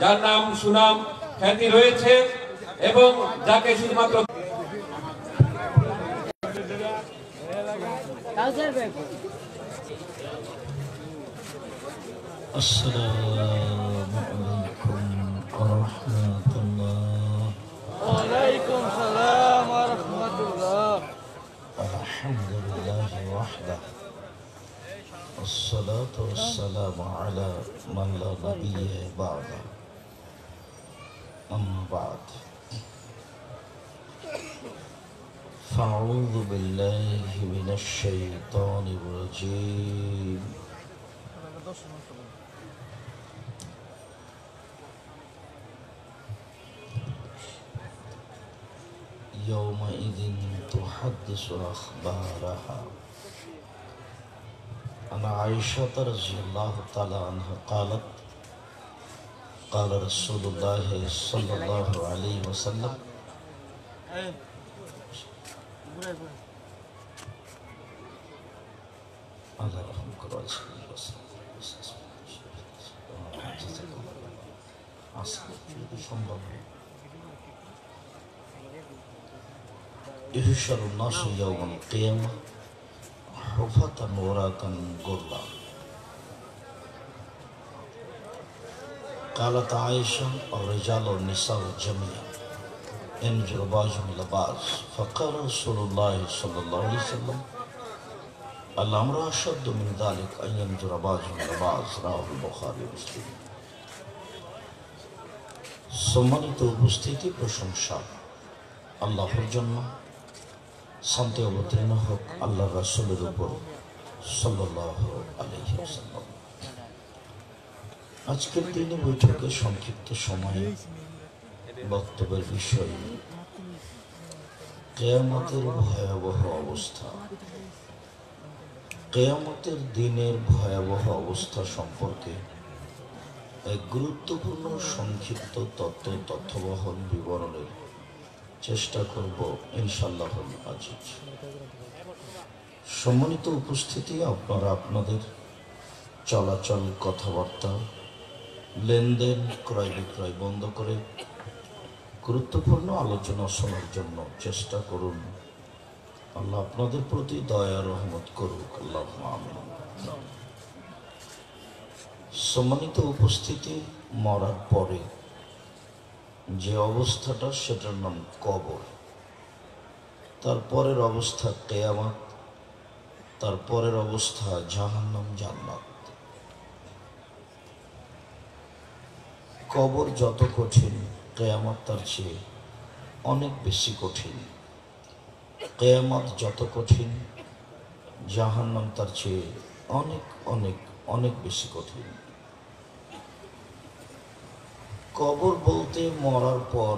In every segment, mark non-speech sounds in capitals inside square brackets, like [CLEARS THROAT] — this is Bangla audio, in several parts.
যার নাম সুনাম খ্যাতি রয়েছে এবং যাকে শুধুমাত্র আসসালামু আলাইকুম ওয়া রাহমাতুল্লাহ আলহামদুলিল্লাহি ওয়াহদাহ والصلاه أما بعد فأعوذ بالله من الشيطان الرجيم يومئذ تحدث أخبارها أنا عائشة رضي الله تعالى عنها قالت قال رسول الله صلى الله عليه وسلم الله يحشر الناس يوم القيامة حفة وراة غرلا قالت عائشة الرجال والنساء جميعا ينزل بعضهم إلى فقال رسول الله صلى الله عليه وسلم الأمر أشد من ذلك أن ينزل بعضهم إلى بعض رواه البخاري ومسلم সম্মানিত উপস্থিতি প্রশংসা আল্লাহর জন্য শান্তি অবতীর্ণ হোক আল্লাহ রাসুলের উপর সাল্লাহ আলহিহাসাল্লাম আজকের দিনে বৈঠকে সংক্ষিপ্ত সময়ে বক্তব্যের বিষয় কেয়ামতের ভয়াবহ অবস্থা কেয়ামতের দিনের ভয়াবহ অবস্থা সম্পর্কে এক গুরুত্বপূর্ণ সংক্ষিপ্ত তত্ত্ব তথ্যবহন বিবরণের চেষ্টা করব ইনশাল্লাহ আজিজ সম্মানিত উপস্থিতি আপনারা আপনাদের চলাচল কথাবার্তা লেনদেন ক্রয় বিক্রয় বন্ধ করে গুরুত্বপূর্ণ আলোচনা শোনার জন্য চেষ্টা করুন আল্লাহ আপনাদের প্রতি দয়া রহমত করুক আল্লাহ সম্মানিত উপস্থিতি মরার পরে যে অবস্থাটা সেটার নাম কবর তারপরের অবস্থা কেয়ামাত তারপরের অবস্থা জাহান্নাম জান্নাত কবর যত কঠিন কেয়ামত তার চেয়ে অনেক বেশি কঠিন কেয়ামত যত কঠিন জাহান্নাম তার চেয়ে অনেক অনেক অনেক বেশি কঠিন কবর বলতে মরার পর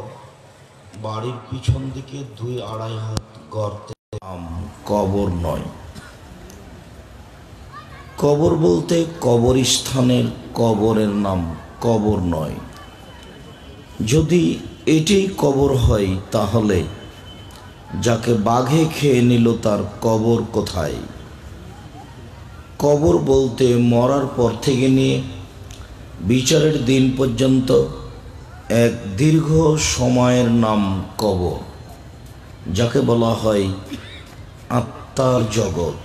বাড়ির পিছন দিকে দুই আড়াই হাত গর্তে কবর নয় কবর বলতে কবরস্থানের কবরের নাম কবর নয় যদি এটাই কবর হয় তাহলে যাকে বাঘে খেয়ে নিল তার কবর কোথায় কবর বলতে মরার পর থেকে নিয়ে বিচারের দিন পর্যন্ত এক দীর্ঘ সময়ের নাম কবর যাকে বলা হয় আত্মার জগৎ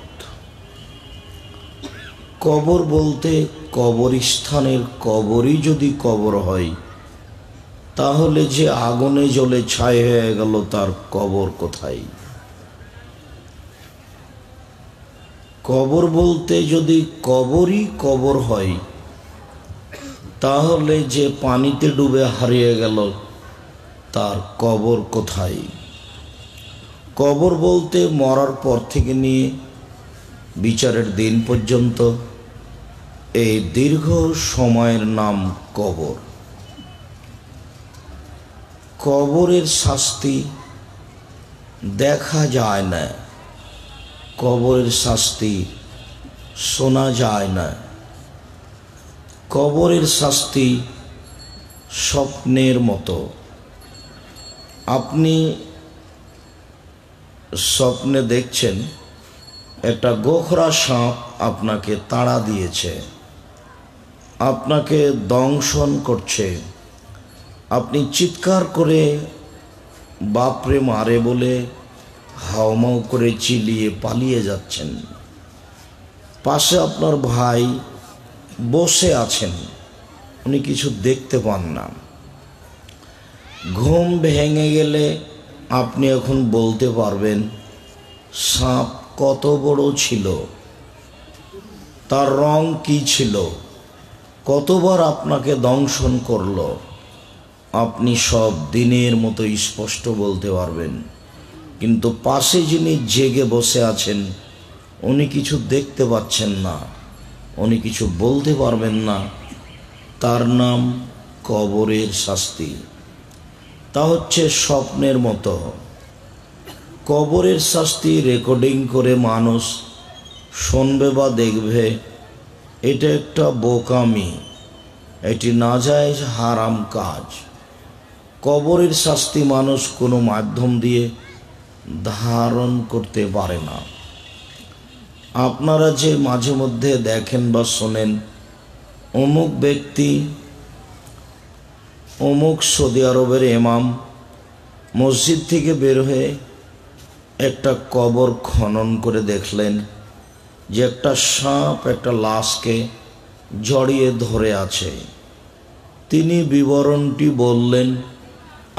কবর বলতে কবরস্থানের কবরই যদি কবর হয় তাহলে যে আগুনে জ্বলে ছাই হয়ে গেল তার কবর কোথায় কবর বলতে যদি কবরই কবর হয় তাহলে যে পানিতে ডুবে হারিয়ে গেল তার কবর কোথায় কবর বলতে মরার পর থেকে নিয়ে বিচারের দিন পর্যন্ত এই দীর্ঘ সময়ের নাম কবর কবরের শাস্তি দেখা যায় না কবরের শাস্তি শোনা যায় না কবরের শাস্তি স্বপ্নের মতো আপনি স্বপ্নে দেখছেন একটা গোখরা সাপ আপনাকে তাড়া দিয়েছে আপনাকে দংশন করছে আপনি চিৎকার করে বাপরে মারে বলে হাওমাও করে চিলিয়ে পালিয়ে যাচ্ছেন পাশে আপনার ভাই বসে আছেন উনি কিছু দেখতে পান না ঘুম ভেঙে গেলে আপনি এখন বলতে পারবেন সাপ কত বড় ছিল তার রং কি ছিল কতবার আপনাকে দংশন করল আপনি সব দিনের মতো স্পষ্ট বলতে পারবেন কিন্তু পাশে যিনি জেগে বসে আছেন উনি কিছু দেখতে পাচ্ছেন না উনি কিছু বলতে পারবেন না তার নাম কবরের শাস্তি তা হচ্ছে স্বপ্নের মতো কবরের শাস্তি রেকর্ডিং করে মানুষ শুনবে বা দেখবে এটা একটা বোকামি এটি যায় হারাম কাজ কবরের শাস্তি মানুষ কোনো মাধ্যম দিয়ে ধারণ করতে পারে না আপনারা যে মাঝে মধ্যে দেখেন বা শোনেন অমুক ব্যক্তি অমুক সৌদি আরবের এমাম মসজিদ থেকে বের হয়ে একটা কবর খনন করে দেখলেন যে একটা সাপ একটা লাশকে জড়িয়ে ধরে আছে তিনি বিবরণটি বললেন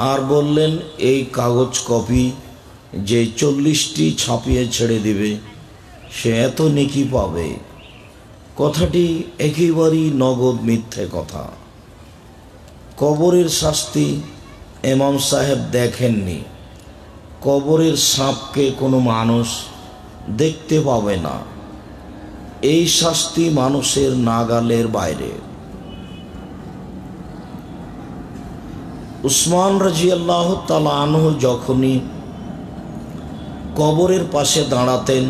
আর বললেন এই কাগজ কপি যে চল্লিশটি ছাপিয়ে ছেড়ে দিবে সে এত নিকি পাবে কথাটি একেবারেই নগদ মিথ্যে কথা কবরের শাস্তি এমাম সাহেব দেখেননি কবরের সাপকে কোনো মানুষ দেখতে পাবে না এই শাস্তি মানুষের নাগালের বাইরে উসমান রাজি আল্লাহ তালানহ যখনই কবরের পাশে দাঁড়াতেন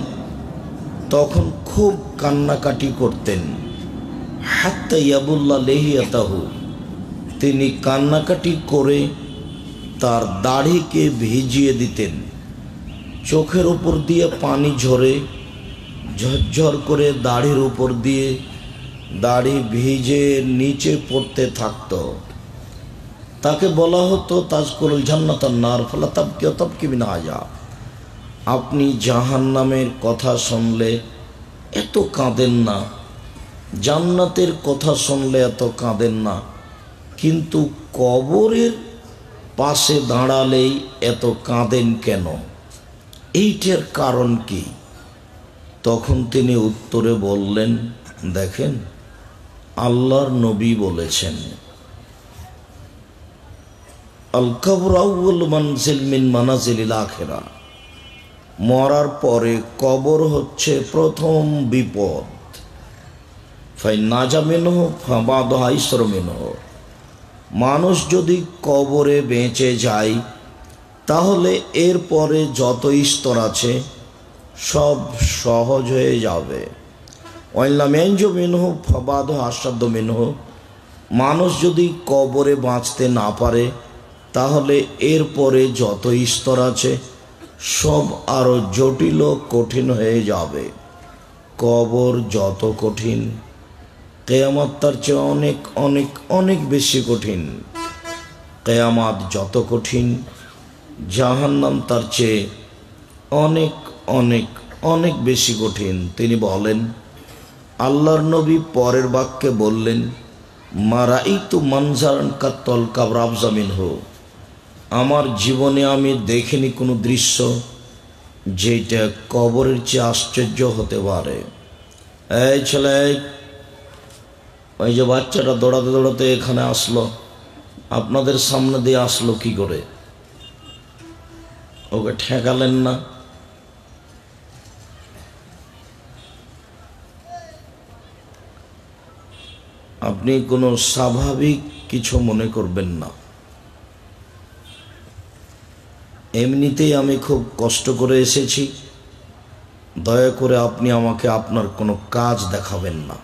তখন খুব কান্নাকাটি করতেন হাত্তা ইয়াবুল্লা লেহিয়াতাহু তিনি কান্নাকাটি করে তার দাড়িকে ভিজিয়ে দিতেন চোখের উপর দিয়ে পানি ঝরে ঝরঝর করে দাড়ির উপর দিয়ে দাড়ি ভিজে নিচে পড়তে থাকত তাকে বলা হতো তাজকুল জান্নাতার নার তাপ কেউ তব কি না যা আপনি জাহান নামের কথা শুনলে এত কাঁদেন না জান্নাতের কথা শুনলে এত কাঁদেন না কিন্তু কবরের পাশে দাঁড়ালেই এত কাঁদেন কেন এইটার কারণ কী তখন তিনি উত্তরে বললেন দেখেন আল্লাহর নবী বলেছেন মানসিল মিন মরার পরে কবর হচ্ছে প্রথম বিপদ ফাই মানুষ যদি কবরে বেঁচে যায় তাহলে এরপরে যত স্তর আছে সব সহজ হয়ে যাবে অল্লামেঞ্জ মিনহ ফবাদ আশ্রাদ্য মিনহ মানুষ যদি কবরে বাঁচতে না পারে তাহলে এরপরে যত স্তর আছে সব আরও জটিল কঠিন হয়ে যাবে কবর যত কঠিন কেয়ামত তার চেয়ে অনেক অনেক অনেক বেশি কঠিন কেয়ামাত যত কঠিন জাহান্নাম তার চেয়ে অনেক অনেক অনেক বেশি কঠিন তিনি বলেন আল্লাহর নবী পরের বাক্যে বললেন মারাই তো মানজারান কাত্তল কাবরাবজামিন হো আমার জীবনে আমি দেখিনি কোনো দৃশ্য যেটা কবরের চেয়ে আশ্চর্য হতে পারে এই ছেলে ওই যে বাচ্চাটা দৌড়াতে দৌড়াতে এখানে আসলো আপনাদের সামনে দিয়ে আসলো কি করে ওকে ঠেকালেন না আপনি কোনো স্বাভাবিক কিছু মনে করবেন না এমনিতেই আমি খুব কষ্ট করে এসেছি দয়া করে আপনি আমাকে আপনার কোনো কাজ দেখাবেন না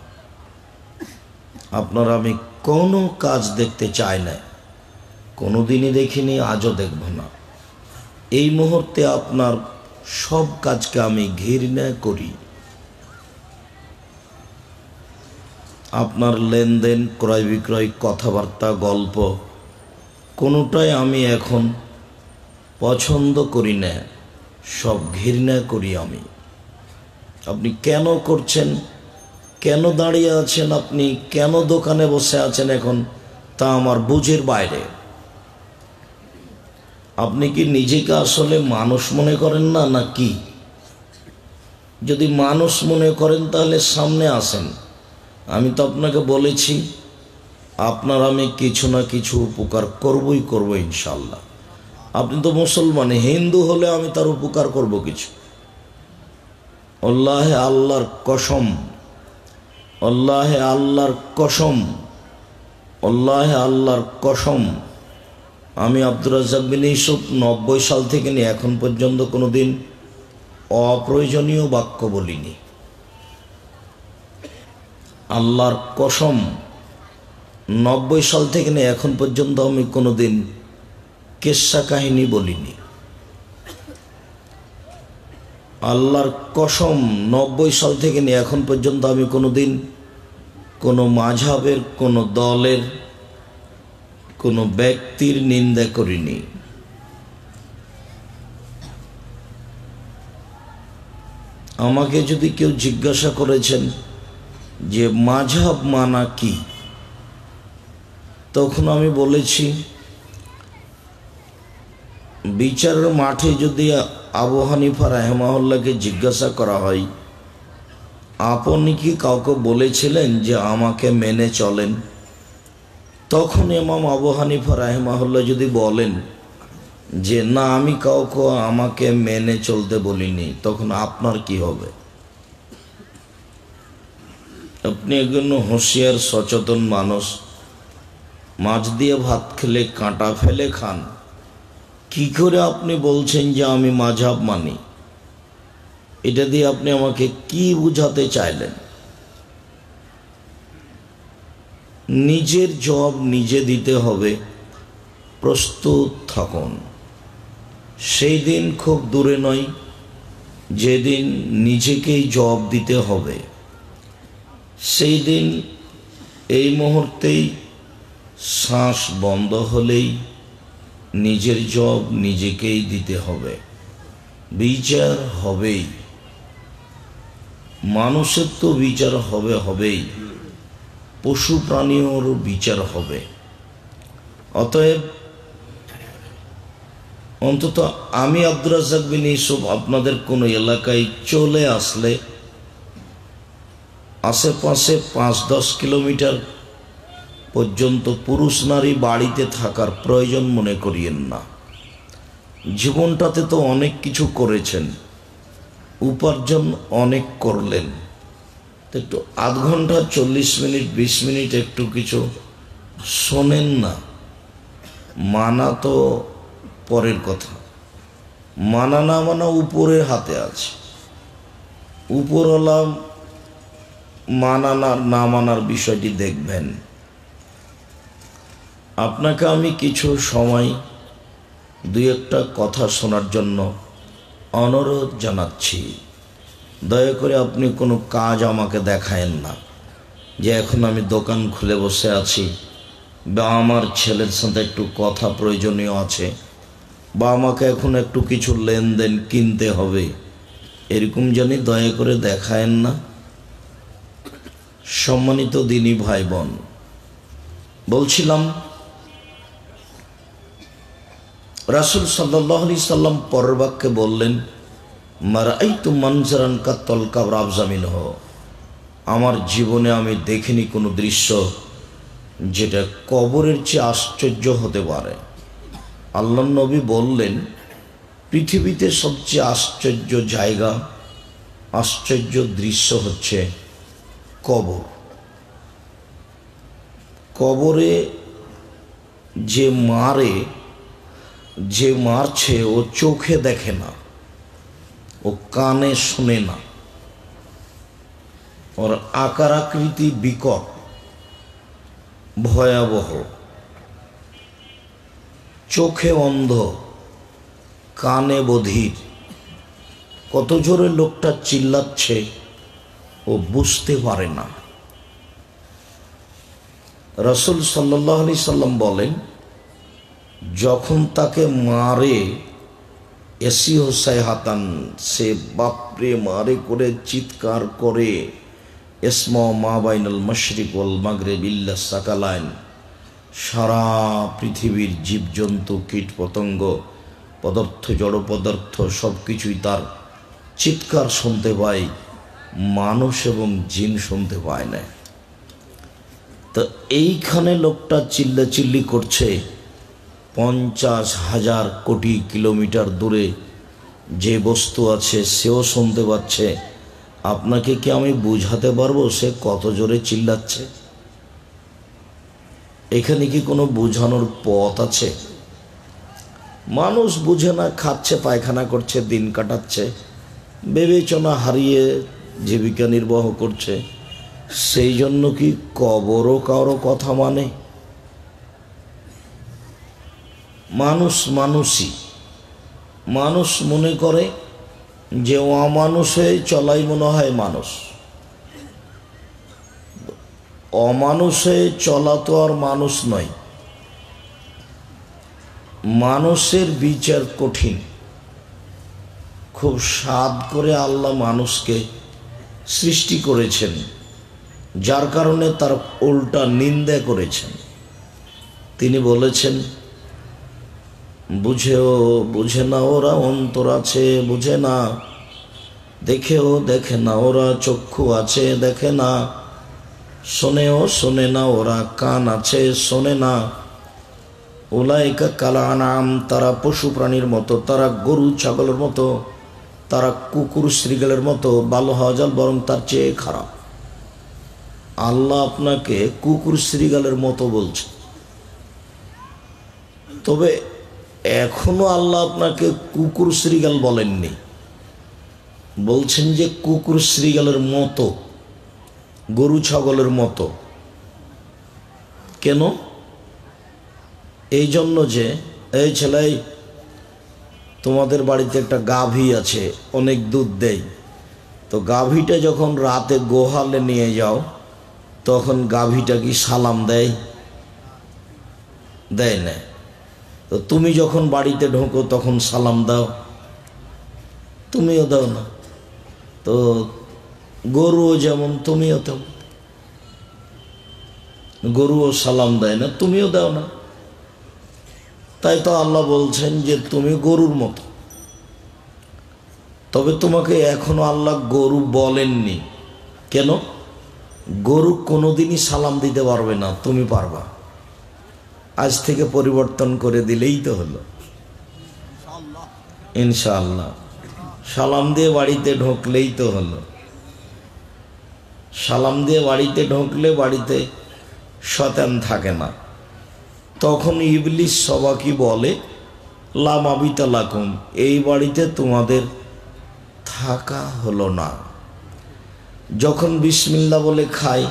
আপনার আমি কোনো কাজ দেখতে চাই না কোনো দিনই দেখিনি আজও দেখব না এই মুহূর্তে আপনার সব কাজকে আমি ঘৃণা করি আপনার লেনদেন ক্রয় বিক্রয় কথাবার্তা গল্প কোনোটাই আমি এখন পছন্দ করি না সব ঘৃণা করি আমি আপনি কেন করছেন কেন দাঁড়িয়ে আছেন আপনি কেন দোকানে বসে আছেন এখন তা আমার বুঝের বাইরে আপনি কি নিজেকে আসলে মানুষ মনে করেন না না কি যদি মানুষ মনে করেন তাহলে সামনে আসেন আমি তো আপনাকে বলেছি আপনার আমি কিছু না কিছু উপকার করবই করব ইনশাল্লাহ আপনি তো মুসলমান হিন্দু হলে আমি তার উপকার করব কিছু আল্লাহে আল্লাহর কসম আল্লাহে আল্লাহর কসম আল্লাহে আল্লাহর কসম আমি আব্দুর রাজাকবিন বিন ইসুফ নব্বই সাল থেকে নিয়ে এখন পর্যন্ত কোনো দিন অপ্রয়োজনীয় বাক্য বলিনি আল্লাহর কসম নব্বই সাল থেকে নেই এখন পর্যন্ত আমি কোনোদিন দিন কেসা কাহিনী বলিনি আল্লাহর কসম নব্বই সাল থেকে নেই এখন পর্যন্ত আমি কোনোদিন কোনো মাঝাবের কোনো দলের কোনো ব্যক্তির নিন্দা করিনি আমাকে যদি কেউ জিজ্ঞাসা করেছেন যে মাঝাব মানা কি তখন আমি বলেছি বিচারের মাঠে যদি আবু হানিফা রাহেমাহুল্লাহকে জিজ্ঞাসা করা হয় আপনি কি কাউকে বলেছিলেন যে আমাকে মেনে চলেন তখন এমাম আবু হানিফা রাহেমাহুল্লাহ যদি বলেন যে না আমি কাউকে আমাকে মেনে চলতে বলিনি তখন আপনার কি হবে আপনি একজন হুঁশিয়ার সচেতন মানুষ মাছ দিয়ে ভাত খেলে কাঁটা ফেলে খান কি করে আপনি বলছেন যে আমি মাঝাব মানি এটা দিয়ে আপনি আমাকে কি বুঝাতে চাইলেন নিজের জব নিজে দিতে হবে প্রস্তুত থাকুন সেই দিন খুব দূরে নয় যেদিন নিজেকেই জব দিতে হবে সেই দিন এই মুহূর্তেই শ্বাস বন্ধ হলেই নিজের জব নিজেকেই দিতে হবে বিচার হবেই মানুষের তো বিচার হবে হবেই পশু প্রাণীরও বিচার হবে অতএব অন্তত আমি আব্দুল রাজাক বিন ইসব আপনাদের কোনো এলাকায় চলে আসলে আশেপাশে পাঁচ দশ কিলোমিটার পর্যন্ত পুরুষ নারী বাড়িতে থাকার প্রয়োজন মনে করিয়েন না জীবনটাতে তো অনেক কিছু করেছেন উপার্জন অনেক করলেন একটু আধ ঘন্টা চল্লিশ মিনিট বিশ মিনিট একটু কিছু শোনেন না মানা তো পরের কথা মানা না মানা উপরে হাতে আছে উপরওয়ালা মানানার না মানার বিষয়টি দেখবেন আপনাকে আমি কিছু সময় দুই একটা কথা শোনার জন্য অনুরোধ জানাচ্ছি দয়া করে আপনি কোনো কাজ আমাকে দেখায়েন না যে এখন আমি দোকান খুলে বসে আছি বা আমার ছেলের সাথে একটু কথা প্রয়োজনীয় আছে বা আমাকে এখন একটু কিছু লেনদেন কিনতে হবে এরকম জানি দয়া করে দেখায়েন না সম্মানিত দিনী ভাই বোন বলছিলাম রাসুল সাল্লি সাল্লাম পরের বাক্যে বললেন মারাই তো মানজারান কা তলকা রাবজামিন হ আমার জীবনে আমি দেখিনি কোনো দৃশ্য যেটা কবরের চেয়ে আশ্চর্য হতে পারে আল্লাহ নবী বললেন পৃথিবীতে সবচেয়ে আশ্চর্য জায়গা আশ্চর্য দৃশ্য হচ্ছে কবর কবরে যে মারে যে মারছে ও চোখে দেখে না ও কানে শুনে না ওর আকার আকৃতি বিকট ভয়াবহ চোখে অন্ধ কানে বধির কত জোরে লোকটা চিল্লাচ্ছে ও বুঝতে পারে না রসুল সাল্লাহ আলি সাল্লাম বলেন যখন তাকে মারে এসি হোসাই হাতান সে বাপরে মারে করে চিৎকার করে এসমা মাহবাইনুল মশরিক ওল মাগরে বিল্লা সাকালাইন সারা পৃথিবীর জীবজন্তু কীট পতঙ্গ পদার্থ জড় পদার্থ সব কিছুই তার চিৎকার শুনতে পায় মানুষ এবং জিন শুনতে পায় না তো এইখানে লোকটা চিল্লাচিল্লি করছে পঞ্চাশ হাজার কোটি কিলোমিটার দূরে যে বস্তু আছে সেও শুনতে পাচ্ছে আপনাকে কি আমি বুঝাতে পারবো সে কত জোরে চিল্লাচ্ছে এখানে কি কোনো বোঝানোর পথ আছে মানুষ বুঝে না খাচ্ছে পায়খানা করছে দিন কাটাচ্ছে বিবেচনা হারিয়ে জীবিকা নির্বাহ করছে সেই জন্য কি কবরও কারো কথা মানে মানুষ মানুষই মানুষ মনে করে যে অমানুষে চলাই মনে হয় মানুষ অমানুষে চলা তো আর মানুষ নয় মানুষের বিচার কঠিন খুব সাদ করে আল্লাহ মানুষকে সৃষ্টি করেছেন যার কারণে তার উল্টা নিন্দা করেছেন তিনি বলেছেন বুঝেও বুঝে না ওরা অন্তর আছে বুঝে না দেখেও দেখে না ওরা চক্ষু আছে দেখে না শোনেও শোনে না ওরা কান আছে শোনে না ওলাইকা কালা নাম তারা পশু প্রাণীর মতো তারা গরু ছাগলের মতো তারা কুকুর শ্রীগালের মতো ভালো হওয়া যান বরং তার চেয়ে খারাপ আল্লাহ আপনাকে কুকুর শ্রীগালের মতো বলছে তবে এখনও আল্লাহ আপনাকে কুকুর শ্রীগাল বলেননি বলছেন যে কুকুর শ্রীগালের মতো গরু ছাগলের মতো কেন এই জন্য যে এই ছেলে তোমাদের বাড়িতে একটা গাভী আছে অনেক দুধ দেয় তো গাভীটা যখন রাতে গোহালে নিয়ে যাও তখন গাভীটা কি সালাম দেয় দেয় না তো তুমি যখন বাড়িতে ঢোকো তখন সালাম দাও তুমিও দাও না তো গরুও যেমন তুমিও তেমন গরুও সালাম দেয় না তুমিও দাও না তাই তো আল্লাহ বলছেন যে তুমি গরুর মতো তবে তোমাকে এখনো আল্লাহ গরু বলেননি কেন গরু কোনোদিনই সালাম দিতে পারবে না তুমি পারবা আজ থেকে পরিবর্তন করে দিলেই তো হলো ইনশাআল্লাহ সালাম দিয়ে বাড়িতে ঢুকলেই তো হলো সালাম দিয়ে বাড়িতে ঢুকলে বাড়িতে সতেন থাকে না তখন ইবলিশ সবাকি বলে লামাবিতা লাকুম এই বাড়িতে তোমাদের থাকা হলো না যখন বিসমিল্লা বলে খায়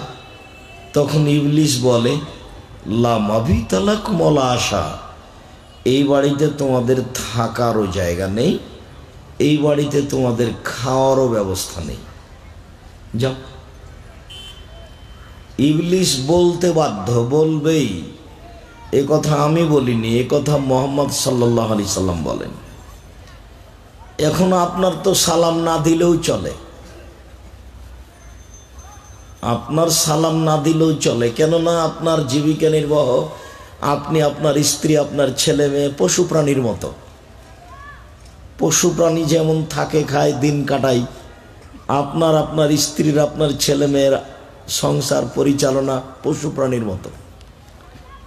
তখন ইবলিশ বলে লামাবি তালাক মলা আশা এই বাড়িতে তোমাদের থাকারও জায়গা নেই এই বাড়িতে তোমাদের খাওয়ারও ব্যবস্থা নেই যাও ইবলিশ বলতে বাধ্য বলবেই এ কথা আমি বলিনি এ কথা মোহাম্মদ সাল্লাহ আলি সাল্লাম বলেন এখন আপনার তো সালাম না দিলেও চলে আপনার সালাম না দিলেও চলে কেননা আপনার জীবিকা নির্বাহ আপনি আপনার স্ত্রী আপনার ছেলে মেয়ে পশু প্রাণীর মতো পশু প্রাণী যেমন থাকে খায় দিন কাটায় আপনার আপনার স্ত্রীর আপনার ছেলে মেয়ের সংসার পরিচালনা পশু প্রাণীর মতো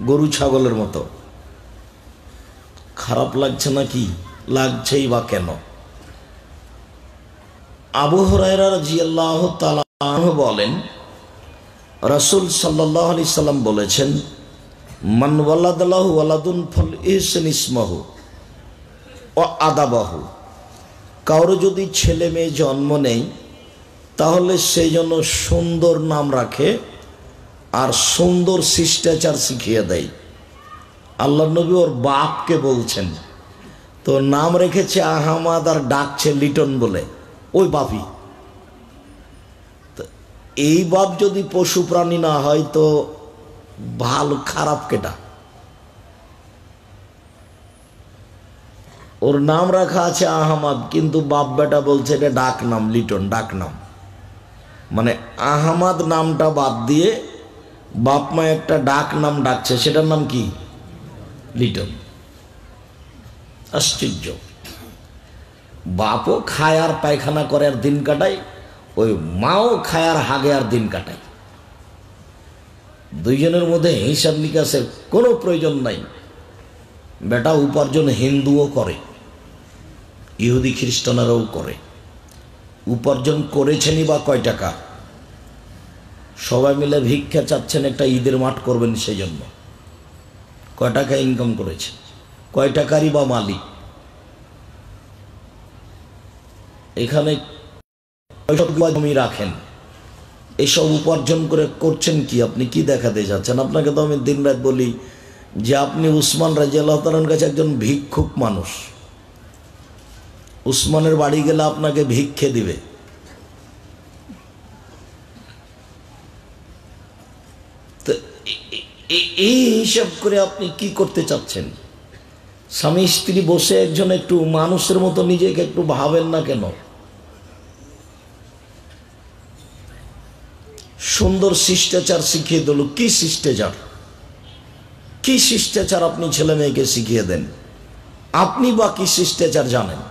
গরু ছাগলের মতো খারাপ লাগছে নাকি লাগছেই বা কেন আবু হরাইরা জিয়াল্লাহ তালাহ বলেন রসুল সাল্লাহ আলি সাল্লাম বলেছেন মান ওয়ালাদাল্লাহ ওয়ালাদুন ফল ইহসেন ইসমাহ ও আদাবাহু কারো যদি ছেলে মেয়ে জন্ম নেই তাহলে সেই জন্য সুন্দর নাম রাখে আর সুন্দর শিষ্টাচার শিখিয়ে দেয় আল্লাহ নবী ওর বাপকে বলছেন তো নাম রেখেছে আহমাদ আর ডাকছে লিটন বলে ওই বাপি এই বাপ যদি পশু প্রাণী না হয় তো ভালো খারাপ কেটা ওর নাম রাখা আছে আহমাদ কিন্তু বাপ বেটা বলছে এটা ডাক নাম লিটন ডাক নাম মানে আহমাদ নামটা বাদ দিয়ে বাপ মা একটা ডাক নাম ডাকছে সেটার নাম কি লিটন আশ্চর্য বাপও খায় আর পায়খানা করে আর দিন কাটায় ওই মাও খায় আর হাগে আর দিন কাটায় দুইজনের মধ্যে হিসাব নিকাশের কোনো প্রয়োজন নাই বেটা উপার্জন হিন্দুও করে ইহুদি খ্রিস্টানেরাও করে উপার্জন করেছেনই বা কয় টাকা সবাই মিলে ভিক্ষা চাচ্ছেন একটা ঈদের মাঠ করবেন সেই জন্য কয় টাকা ইনকাম করেছে কয় টাকারই বা মালিক এখানে জমি রাখেন এসব উপার্জন করে করছেন কি আপনি কি দেখাতে চাচ্ছেন আপনাকে তো আমি দিন রাত বলি যে আপনি উসমান রাজিয়াল্লাহ তালার কাছে একজন ভিক্ষুক মানুষ উসমানের বাড়ি গেলে আপনাকে ভিক্ষে দিবে তো এই হিসাব করে আপনি কি করতে চাচ্ছেন স্বামী স্ত্রী বসে একজন একটু মানুষের মতো নিজেকে একটু ভাবেন না কেন সুন্দর শিষ্টাচার শিখিয়ে দিল কি শিষ্টাচার কি শিষ্টাচার আপনি ছেলে মেয়েকে শিখিয়ে দেন আপনি বা কি শিষ্টাচার জানেন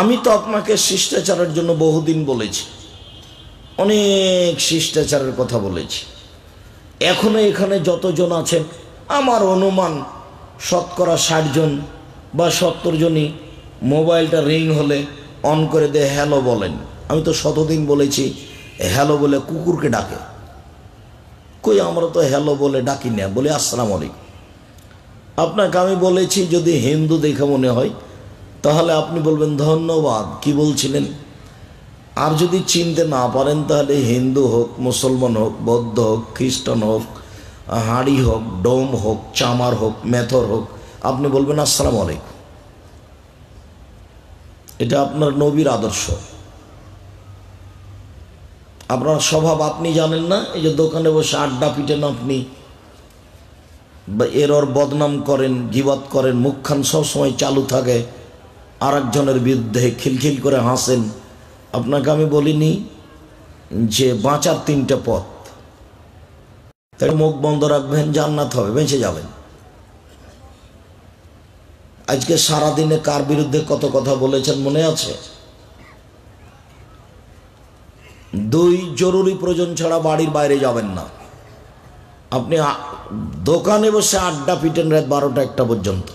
আমি তো আপনাকে শিষ্টাচারের জন্য বহুদিন বলেছি অনেক শিষ্টাচারের কথা বলেছি এখনো এখানে যতজন আছেন আমার অনুমান শতকরা ষাট জন বা সত্তর জনই মোবাইলটা রিং হলে অন করে দে হ্যালো বলেন আমি তো শতদিন বলেছি হ্যালো বলে কুকুরকে ডাকে কই আমরা তো হ্যালো বলে ডাকি না বলে আসসালাম আলাইকুম আপনাকে আমি বলেছি যদি হিন্দু দেখে মনে হয় তাহলে আপনি বলবেন ধন্যবাদ কি বলছিলেন আর যদি চিনতে না পারেন তাহলে হিন্দু হোক মুসলমান হোক বৌদ্ধ হোক খ্রিস্টান হোক হাঁড়ি হোক ডোম হোক চামার হোক মেথর হোক আপনি বলবেন আসসালাম আলাইকুম এটা আপনার নবীর আদর্শ আপনার স্বভাব আপনি জানেন না এই যে দোকানে বসে আড্ডা পিটেন আপনি বা ওর বদনাম করেন গিবাদ করেন মুখখান সবসময় চালু থাকে আর একজনের বিরুদ্ধে খিলখিল করে হাসেন আপনাকে আমি বলিনি যে বাঁচার তিনটা পথ তাই মুখ বন্ধ রাখবেন জান্নাত হবে বেঁচে যাবেন আজকে সারা দিনে কার বিরুদ্ধে কত কথা বলেছেন মনে আছে দুই জরুরি প্রয়োজন ছাড়া বাড়ির বাইরে যাবেন না আপনি দোকানে বসে আড্ডা পিটেন রাত বারোটা একটা পর্যন্ত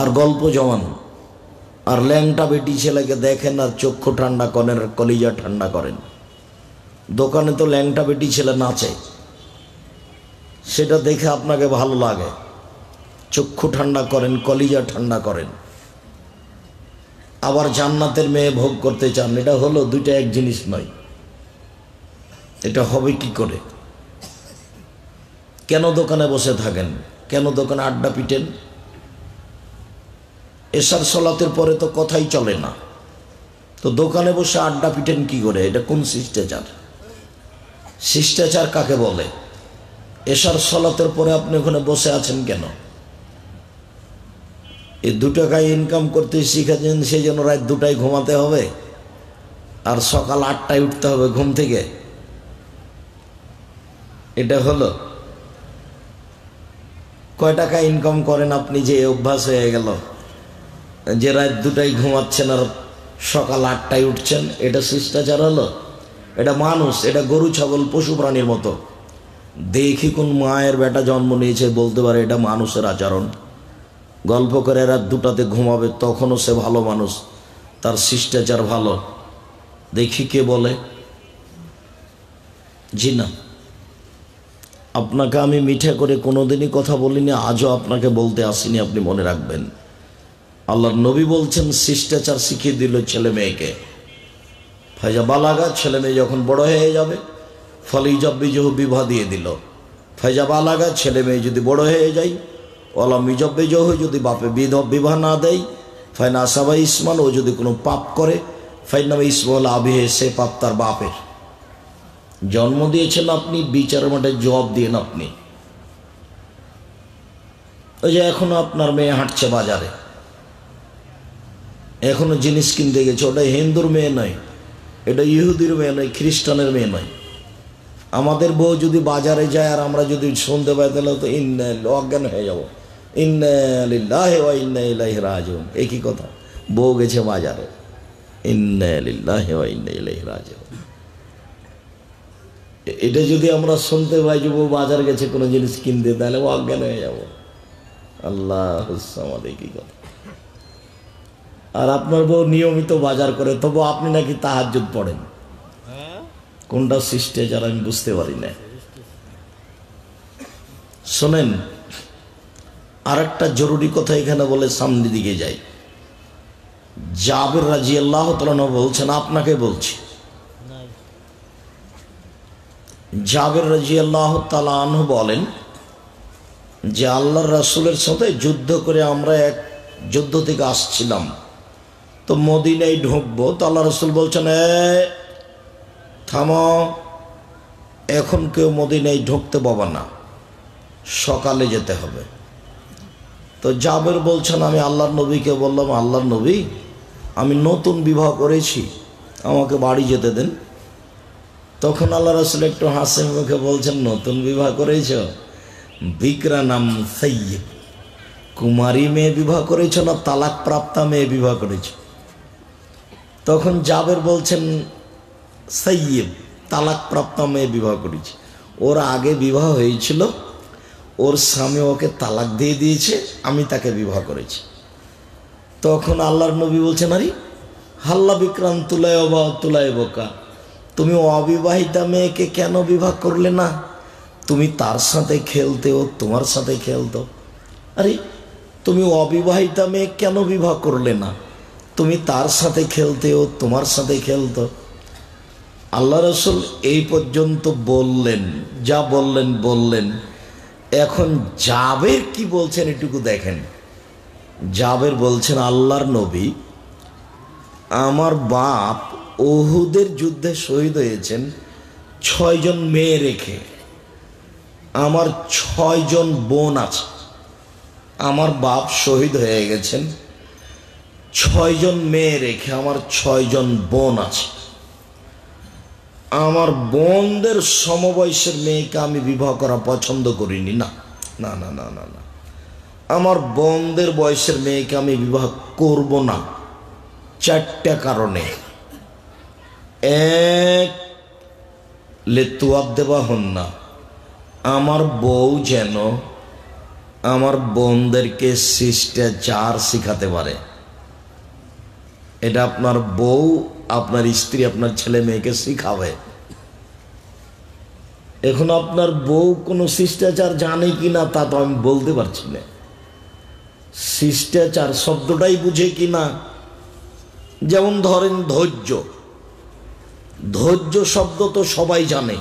আর গল্প জমান আর ল্যাংটা বেটি ছেলেকে দেখেন আর চক্ষু ঠান্ডা করেন আর কলিজা ঠান্ডা করেন দোকানে তো ল্যাংটা বেটি ছেলে নাচে সেটা দেখে আপনাকে ভালো লাগে চক্ষু ঠান্ডা করেন কলিজা ঠান্ডা করেন আবার জান্নাতের মেয়ে ভোগ করতে চান এটা হলো দুইটা এক জিনিস নয় এটা হবে কি করে কেন দোকানে বসে থাকেন কেন দোকানে আড্ডা পিটেন এশার সলাতের পরে তো কথাই চলে না তো দোকানে বসে আড্ডা পিটেন কি করে এটা কোন শিষ্টাচার শিষ্টাচার কাকে বলে এশার সলাতের পরে আপনি ওখানে বসে আছেন কেন এই দু টাকায় ইনকাম করতে শিখেছেন সেই জন্য রাত দুটায় ঘুমাতে হবে আর সকাল আটটায় উঠতে হবে ঘুম থেকে এটা হলো কয় টাকা ইনকাম করেন আপনি যে অভ্যাস হয়ে গেল যে রাত দুটাই ঘুমাচ্ছেন আর সকাল আটটায় উঠছেন এটা শিষ্টাচার হলো এটা মানুষ এটা গরু ছাগল পশু প্রাণীর মতো দেখি কোন মায়ের বেটা জন্ম নিয়েছে বলতে পারে এটা মানুষের আচরণ গল্প করে রাত দুটাতে ঘুমাবে তখনও সে ভালো মানুষ তার শিষ্টাচার ভালো দেখি কে বলে জি না আপনাকে আমি মিঠে করে কোনোদিনই কথা বলিনি আজও আপনাকে বলতে আসিনি আপনি মনে রাখবেন আল্লাহর নবী বলছেন শিষ্টাচার শিখিয়ে দিল ছেলে মেয়েকে ফাইজা বালাগা ছেলে মেয়ে যখন বড় হয়ে যাবে ফলে ইজব্বিজহ বিবাহ দিয়ে দিল ফাইজা বালাগা ছেলে মেয়ে যদি বড় হয়ে যায় ইজব ইজব্বিজহ যদি বাপে বিধব বিবাহ না দেয় ফাইন আসাবা ইসমান ও যদি কোনো পাপ করে ফাইন নামে ইসমল আবিহে সে পাপ তার বাপের জন্ম দিয়েছেন আপনি বিচারের মাঠে জবাব দিয়েন আপনি ওই যে এখনো আপনার মেয়ে হাঁটছে বাজারে এখনও জিনিস কিনতে গেছে ওটা হিন্দুর মেয়ে নয় এটা ইহুদির মেয়ে নয় খ্রিস্টানের মেয়ে নয় আমাদের বউ যদি বাজারে যায় আর আমরা যদি শুনতে পাই তাহলে তো ইন্ অজ্ঞান হয়ে যাবো ইন্নালিল্লাহ ইন্না রাজন একই কথা বউ গেছে বাজারে ইন্নালিল্লাহ ইন্না ইলাহি এটা যদি আমরা শুনতে পাই যে বউ বাজার গেছে কোনো জিনিস কিনতে তাহলে অজ্ঞান হয়ে যাবো আল্লাহ হুসামাদ একই কথা আর আপনার বউ নিয়মিত বাজার করে তবু আপনি নাকি তাহাজুদ পড়েন কোনটা যারা আমি বুঝতে পারি না শোনেন আর একটা জরুরি কথা এখানে বলে সামনে দিকে যাই জাবের রাজি আল্লাহ তালন বলছেন আপনাকে বলছি জাবের রাজি আল্লাহ তালাহ বলেন যে আল্লাহর রাসুলের সাথে যুদ্ধ করে আমরা এক যুদ্ধ থেকে আসছিলাম তো মদিনায় ঢুকবো তো আল্লাহ রসুল বলছেন এ থাম এখন কেউ মদিনায় ঢুকতে পাবা না সকালে যেতে হবে তো জাবের বলছেন আমি আল্লাহর নবীকে বললাম আল্লাহর নবী আমি নতুন বিবাহ করেছি আমাকে বাড়ি যেতে দেন তখন আল্লাহ রসুল একটু হাসি মুখে বলছেন নতুন বিবাহ করেছ বিক্রা নাম সৈয়দ কুমারী মেয়ে বিবাহ করেছ না তালাক প্রাপ্তা মেয়ে বিবাহ করেছে তখন জাবের বলছেন সাইয়েব তালাকপ্রাপ্ত মেয়ে বিবাহ করেছি ওর আগে বিবাহ হয়েছিল ওর স্বামী ওকে তালাক দিয়ে দিয়েছে আমি তাকে বিবাহ করেছি তখন আল্লাহর নবী বলছেন আরে হাল্লা বিক্রাম তুলায় অবা তুলায় বোকা তুমি অবিবাহিতা মেয়েকে কেন বিবাহ করলে না তুমি তার সাথে খেলতে ও তোমার সাথে খেলতো আরে তুমি অবিবাহিতা মেয়ে কেন বিবাহ করলে না তুমি তার সাথে খেলতে ও তোমার সাথে খেলত আল্লাহ রসুল এই পর্যন্ত বললেন যা বললেন বললেন এখন জাবের কি বলছেন এটুকু দেখেন জাবের বলছেন আল্লাহর নবী আমার বাপ ওহুদের যুদ্ধে শহীদ হয়েছেন ছয়জন মেয়ে রেখে আমার ছয়জন বোন আছে আমার বাপ শহীদ হয়ে গেছেন ছয়জন মেয়ে রেখে আমার ছয়জন বোন আছে আমার বোনদের সমবয়সের মেয়েকে আমি বিবাহ করা পছন্দ করিনি না না না না না না আমার বোনদের বয়সের মেয়েকে আমি বিবাহ করব না চারটা কারণে এক লেতুয়াব দেওয়া হন না আমার বউ যেন আমার বোনদেরকে শিষ্টাচার শিখাতে পারে এটা আপনার বউ আপনার স্ত্রী আপনার ছেলে মেয়েকে শিখাবে এখন আপনার বউ কোনো শিষ্টাচার জানে কি না তা তো আমি বলতে পারছি না শিষ্টাচার শব্দটাই বুঝে কি না যেমন ধরেন ধৈর্য ধৈর্য শব্দ তো সবাই জানে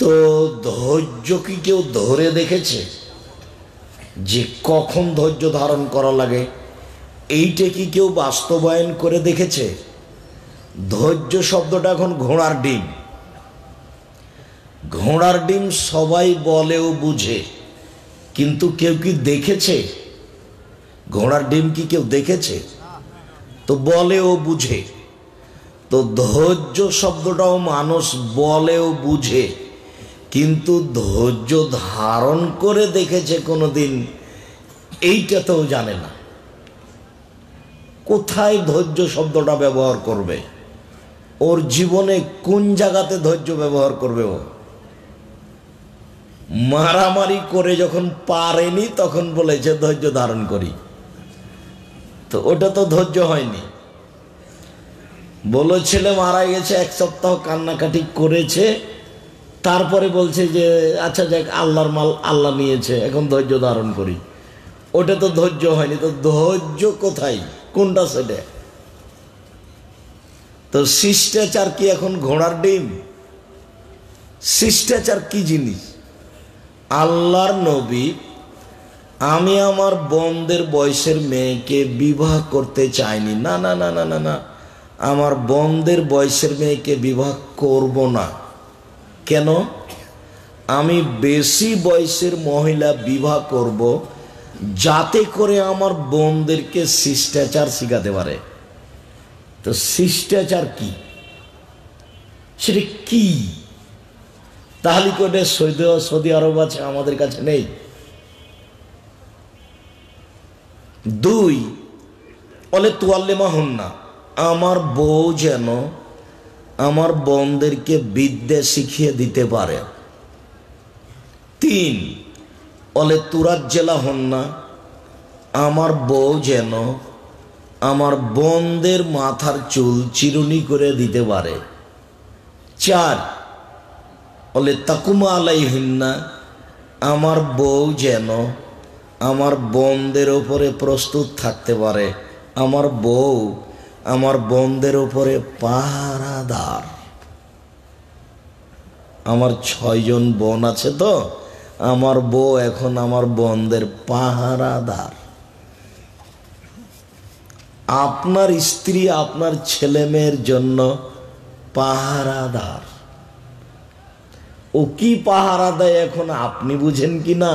তো ধৈর্য কি কেউ ধরে দেখেছে যে কখন ধৈর্য ধারণ করা লাগে এইটা কি কেউ বাস্তবায়ন করে দেখেছে ধৈর্য শব্দটা এখন ঘোড়ার ডিম ঘোড়ার ডিম সবাই বলেও বুঝে কিন্তু কেউ কি দেখেছে ঘোড়ার ডিম কি কেউ দেখেছে তো বলেও বুঝে তো ধৈর্য শব্দটাও মানুষ বলেও বুঝে কিন্তু ধৈর্য ধারণ করে দেখেছে কোনো দিন এইটা তো জানে না কোথায় ধৈর্য শব্দটা ব্যবহার করবে ওর জীবনে কোন জায়গাতে ধৈর্য ব্যবহার করবে ও মারামারি করে যখন পারেনি তখন বলেছে ধৈর্য ধারণ করি তো ওটা তো ধৈর্য হয়নি বলো ছেলে মারা গেছে এক সপ্তাহ কান্নাকাটি করেছে তারপরে বলছে যে আচ্ছা যাক আল্লাহর মাল আল্লাহ নিয়েছে এখন ধৈর্য ধারণ করি ওটা তো ধৈর্য হয়নি তো ধৈর্য কোথায় কোনটা সেটা তো শিষ্টাচার কি এখন ঘোড়ার ডিম শিষ্টাচার কি জিনিস আল্লাহর নবী আমি আমার বন্ধের বয়সের মেয়েকে বিবাহ করতে চাইনি না না না না না না আমার বন্ধের বয়সের মেয়েকে বিবাহ করব না কেন আমি বেশি বয়সের মহিলা বিবাহ করব। যাতে করে আমার বোনদেরকে শিষ্টাচার শিখাতে পারে তো শিষ্টাচার কি সেটা কি তাহলে করে সৌদি সৌদি আরব আছে আমাদের কাছে নেই দুই বলে তুয়াল্লেমা হন না আমার বউ যেন আমার বোনদেরকে বিদ্যা শিখিয়ে দিতে পারে তিন অলে তুরার জেলা হন না আমার বউ যেন আমার বন্দের মাথার চুল চিরুনি করে দিতে পারে চার অলে তাকুমা আলাই না আমার বউ যেন আমার বন্দের ওপরে প্রস্তুত থাকতে পারে আমার বউ আমার বন্দের ওপরে পাহারাদার আমার ছয়জন বোন আছে তো আমার বউ এখন আমার বন্ধের পাহারাদার আপনার স্ত্রী আপনার ছেলেমেয়ের জন্য পাহারাদার ও কি পাহারা দেয় এখন আপনি বুঝেন কি না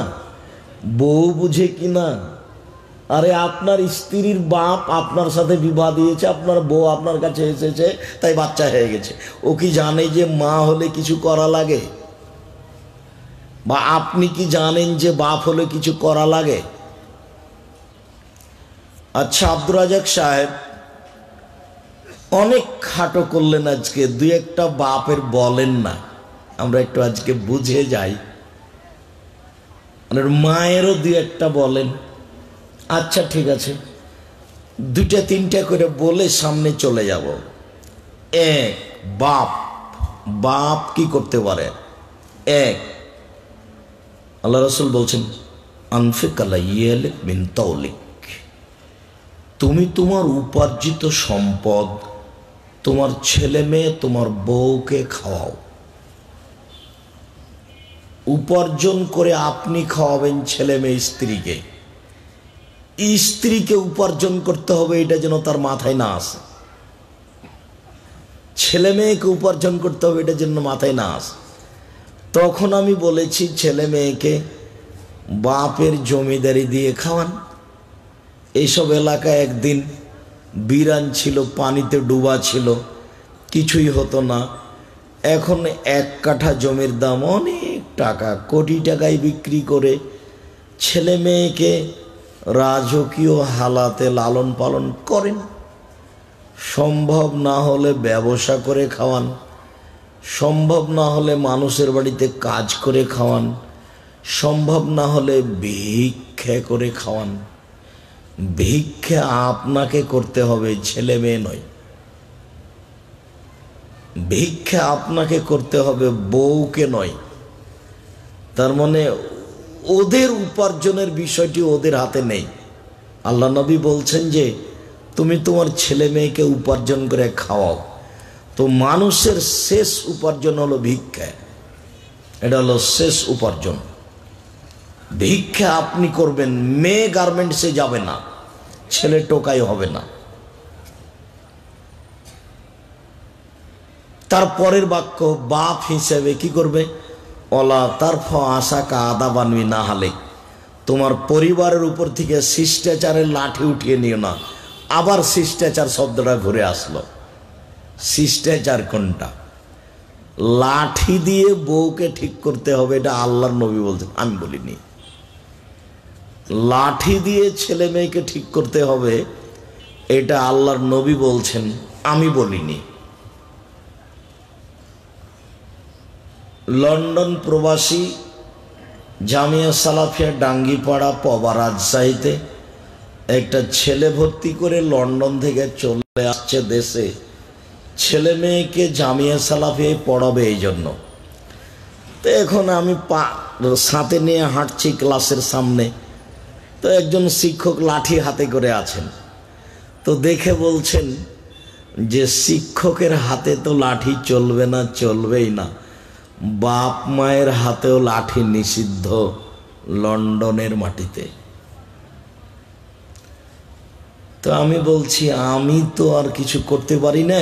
বউ বুঝে কি না আরে আপনার স্ত্রীর বাপ আপনার সাথে বিবাহ দিয়েছে আপনার বউ আপনার কাছে এসেছে তাই বাচ্চা হয়ে গেছে ও কি জানে যে মা হলে কিছু করা লাগে বা আপনি কি জানেন যে বাপ হলে কিছু করা লাগে আচ্ছা আব্দুর রাজাক সাহেব অনেক খাটো করলেন আজকে দুই একটা বাপের বলেন না আমরা একটু আজকে বুঝে যাই মায়েরও দুই একটা বলেন আচ্ছা ঠিক আছে দুইটা তিনটা করে বলে সামনে চলে যাব এক বাপ বাপ কি করতে পারে এক আল্লাহ রসুল বলছেন আনফিকালাইয়ালিক বিন তুমি তোমার উপার্জিত সম্পদ তোমার ছেলে মেয়ে তোমার বউকে খাওয়াও উপার্জন করে আপনি খাওয়াবেন ছেলে মেয়ে স্ত্রীকে স্ত্রীকে উপার্জন করতে হবে এটা যেন তার মাথায় না আসে ছেলে মেয়েকে উপার্জন করতে হবে এটা যেন মাথায় না আসে তখন আমি বলেছি ছেলে মেয়েকে বাপের জমিদারি দিয়ে খাওয়ান এইসব এলাকায় একদিন বিরান ছিল পানিতে ডুবা ছিল কিছুই হতো না এখন এক কাঠা জমির দাম অনেক টাকা কোটি টাকায় বিক্রি করে ছেলে মেয়েকে রাজকীয় হালাতে লালন পালন করেন সম্ভব না হলে ব্যবসা করে খাওয়ান সম্ভব না হলে মানুষের বাড়িতে কাজ করে খাওয়ান সম্ভব না হলে ভিক্ষে করে খাওয়ান ভিক্ষে আপনাকে করতে হবে ছেলে মেয়ে নয় ভিক্ষা আপনাকে করতে হবে বউকে নয় তার মানে ওদের উপার্জনের বিষয়টি ওদের হাতে নেই আল্লাহ নবী বলছেন যে তুমি তোমার ছেলে মেয়েকে উপার্জন করে খাওয়াও তো মানুষের শেষ উপার্জন হলো ভিক্ষা এটা হলো শেষ উপার্জন ভিক্ষা আপনি করবেন মেয়ে গার্মেন্টসে যাবে না ছেলে টোকাই হবে না তার পরের বাক্য বাপ হিসেবে কি করবে অলা তার ফ আশা কা আদা বানবি না হালে তোমার পরিবারের উপর থেকে শিষ্টাচারের লাঠি উঠিয়ে নিও না আবার শিষ্টাচার শব্দটা ঘুরে আসলো শিষ্টাচার কোনটা লাঠি দিয়ে বউকে ঠিক করতে হবে এটা আল্লাহর নবী বলছেন আমি বলিনি লাঠি দিয়ে ছেলে মেয়েকে ঠিক করতে হবে এটা আল্লাহর নবী বলছেন আমি বলিনি লন্ডন প্রবাসী জামিয়া সালাফিয়া ডাঙ্গিপাড়া পবা রাজশাহীতে একটা ছেলে ভর্তি করে লন্ডন থেকে চলে আসছে দেশে ছেলে মেয়েকে জামিয়া সালাফে পড়াবে এই জন্য তো এখন আমি পা সাথে নিয়ে হাঁটছি ক্লাসের সামনে তো একজন শিক্ষক লাঠি হাতে করে আছেন তো দেখে বলছেন যে শিক্ষকের হাতে তো লাঠি চলবে না চলবেই না বাপ মায়ের হাতেও লাঠি নিষিদ্ধ লন্ডনের মাটিতে তো আমি বলছি আমি তো আর কিছু করতে পারি না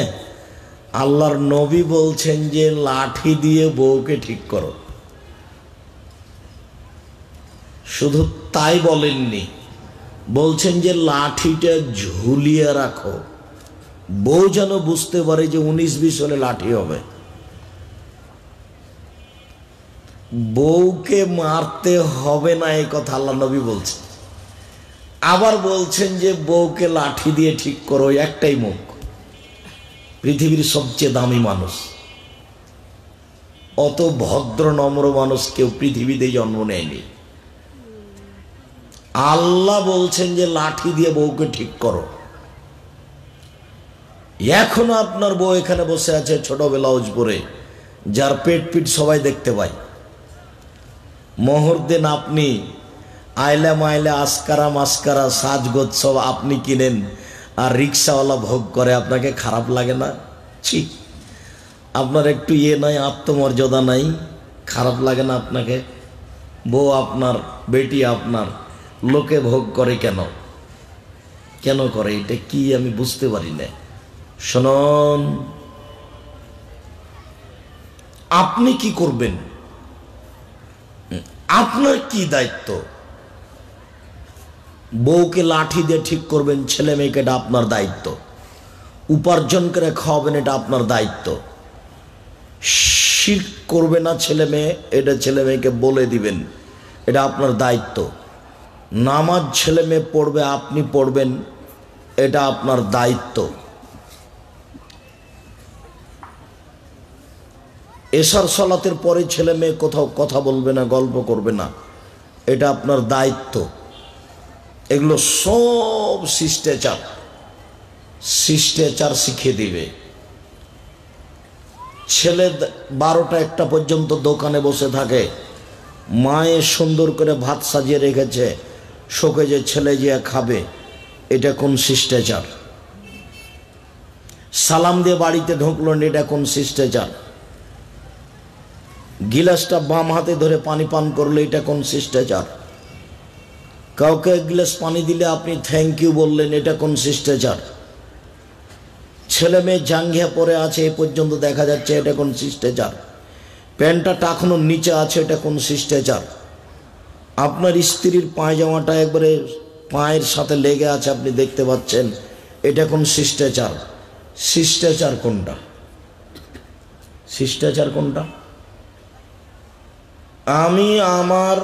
আল্লাহর নবী বলছেন যে লাঠি দিয়ে বউকে ঠিক করো শুধু তাই বলেননি বলছেন যে লাঠিটা ঝুলিয়ে রাখো বউ যেন বুঝতে পারে যে উনিশ বিশ হলে লাঠি হবে বউকে মারতে হবে না এ কথা আল্লাহ নবী বলছেন আবার বলছেন যে বউকে লাঠি দিয়ে ঠিক করো একটাই মুখ পৃথিবীর সবচেয়ে দামি মানুষ অত ভদ্র নম্র মানুষ কেউ পৃথিবীতে জন্ম নেয়নি আল্লাহ বলছেন যে লাঠি দিয়ে বউকে ঠিক করো এখনো আপনার বউ এখানে বসে আছে ছোট ব্লাউজ পরে যার পেট পিট সবাই দেখতে পাই মোহর দিন আপনি আইলা মাইলা আসকারা মাস্কারা সাজগোৎসব আপনি কিনেন আর রিক্সাওয়ালা ভোগ করে আপনাকে খারাপ লাগে না ছি আপনার একটু ইয়ে নাই আত্মমর্যাদা নাই খারাপ লাগে না আপনাকে বউ আপনার বেটি আপনার লোকে ভোগ করে কেন কেন করে এটা কি আমি বুঝতে পারি না শোনন আপনি কি করবেন আপনার কি দায়িত্ব বউকে লাঠি দিয়ে ঠিক করবেন ছেলে মেয়েকে এটা আপনার দায়িত্ব উপার্জন করে খাওয়াবেন এটা আপনার দায়িত্ব শিখ করবে না ছেলে মেয়ে এটা ছেলে মেয়েকে বলে দিবেন এটা আপনার দায়িত্ব নামাজ ছেলে মেয়ে পড়বে আপনি পড়বেন এটা আপনার দায়িত্ব এসার সলাতের পরে ছেলে মেয়ে কোথাও কথা বলবে না গল্প করবে না এটা আপনার দায়িত্ব এগুলো সব শিষ্টাচার শিষ্টাচার শিখিয়ে দিবে ছেলে বারোটা একটা পর্যন্ত দোকানে বসে থাকে মায়ে সুন্দর করে ভাত সাজিয়ে রেখেছে শোকে যে ছেলে যে খাবে এটা কোন শিষ্টাচার সালাম দিয়ে বাড়িতে ঢুকলো এটা কোন শিষ্টাচার গিলাসটা বাম হাতে ধরে পানি পান করলো এটা কোন শিষ্টাচার কাউকে এক গ্লাস পানি দিলে আপনি থ্যাংক ইউ বললেন এটা কোন শিষ্টাচার ছেলে মেয়ে জাংঘিয়া পরে আছে এ পর্যন্ত দেখা যাচ্ছে এটা কোন শিষ্টাচার প্যান্টটা টাকনোর নিচে আছে এটা কোন শিষ্টাচার আপনার স্ত্রীর পায়জামাটা একবারে পায়ের সাথে লেগে আছে আপনি দেখতে পাচ্ছেন এটা কোন শিষ্টাচার শিষ্টাচার কোনটা শিষ্টাচার কোনটা আমি আমার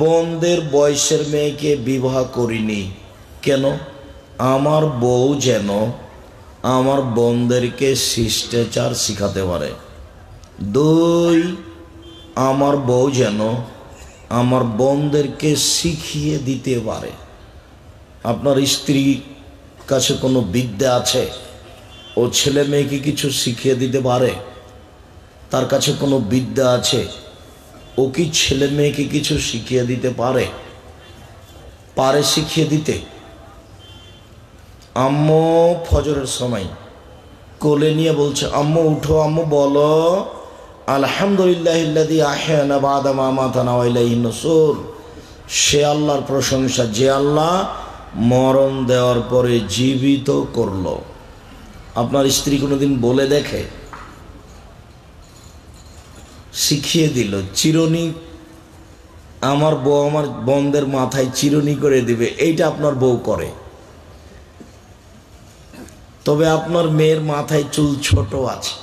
বোনদের বয়সের মেয়েকে বিবাহ করিনি কেন আমার বউ যেন আমার বোনদেরকে শিষ্টাচার শিখাতে পারে দুই আমার বউ যেন আমার বোনদেরকে শিখিয়ে দিতে পারে আপনার স্ত্রী কাছে কোনো বিদ্যা আছে ও ছেলে মেয়েকে কিছু শিখিয়ে দিতে পারে তার কাছে কোনো বিদ্যা আছে ও কি ছেলে মেয়েকে কিছু শিখিয়ে দিতে পারে পারে শিখিয়ে দিতে আম্মু ফজরের সময় কোলে নিয়ে বলছে আম্মু উঠো আম্মু বলো আলহামদুলিল্লাহ আহেনা সে আল্লাহর প্রশংসা যে আল্লাহ মরণ দেওয়ার পরে জীবিত করল আপনার স্ত্রী কোনোদিন বলে দেখে শিখিয়ে দিল চিরুনি আমার বউ আমার বন্ধের মাথায় চিরুনি করে দিবে এইটা আপনার বউ করে তবে আপনার মেয়ের মাথায় চুল ছোট আছে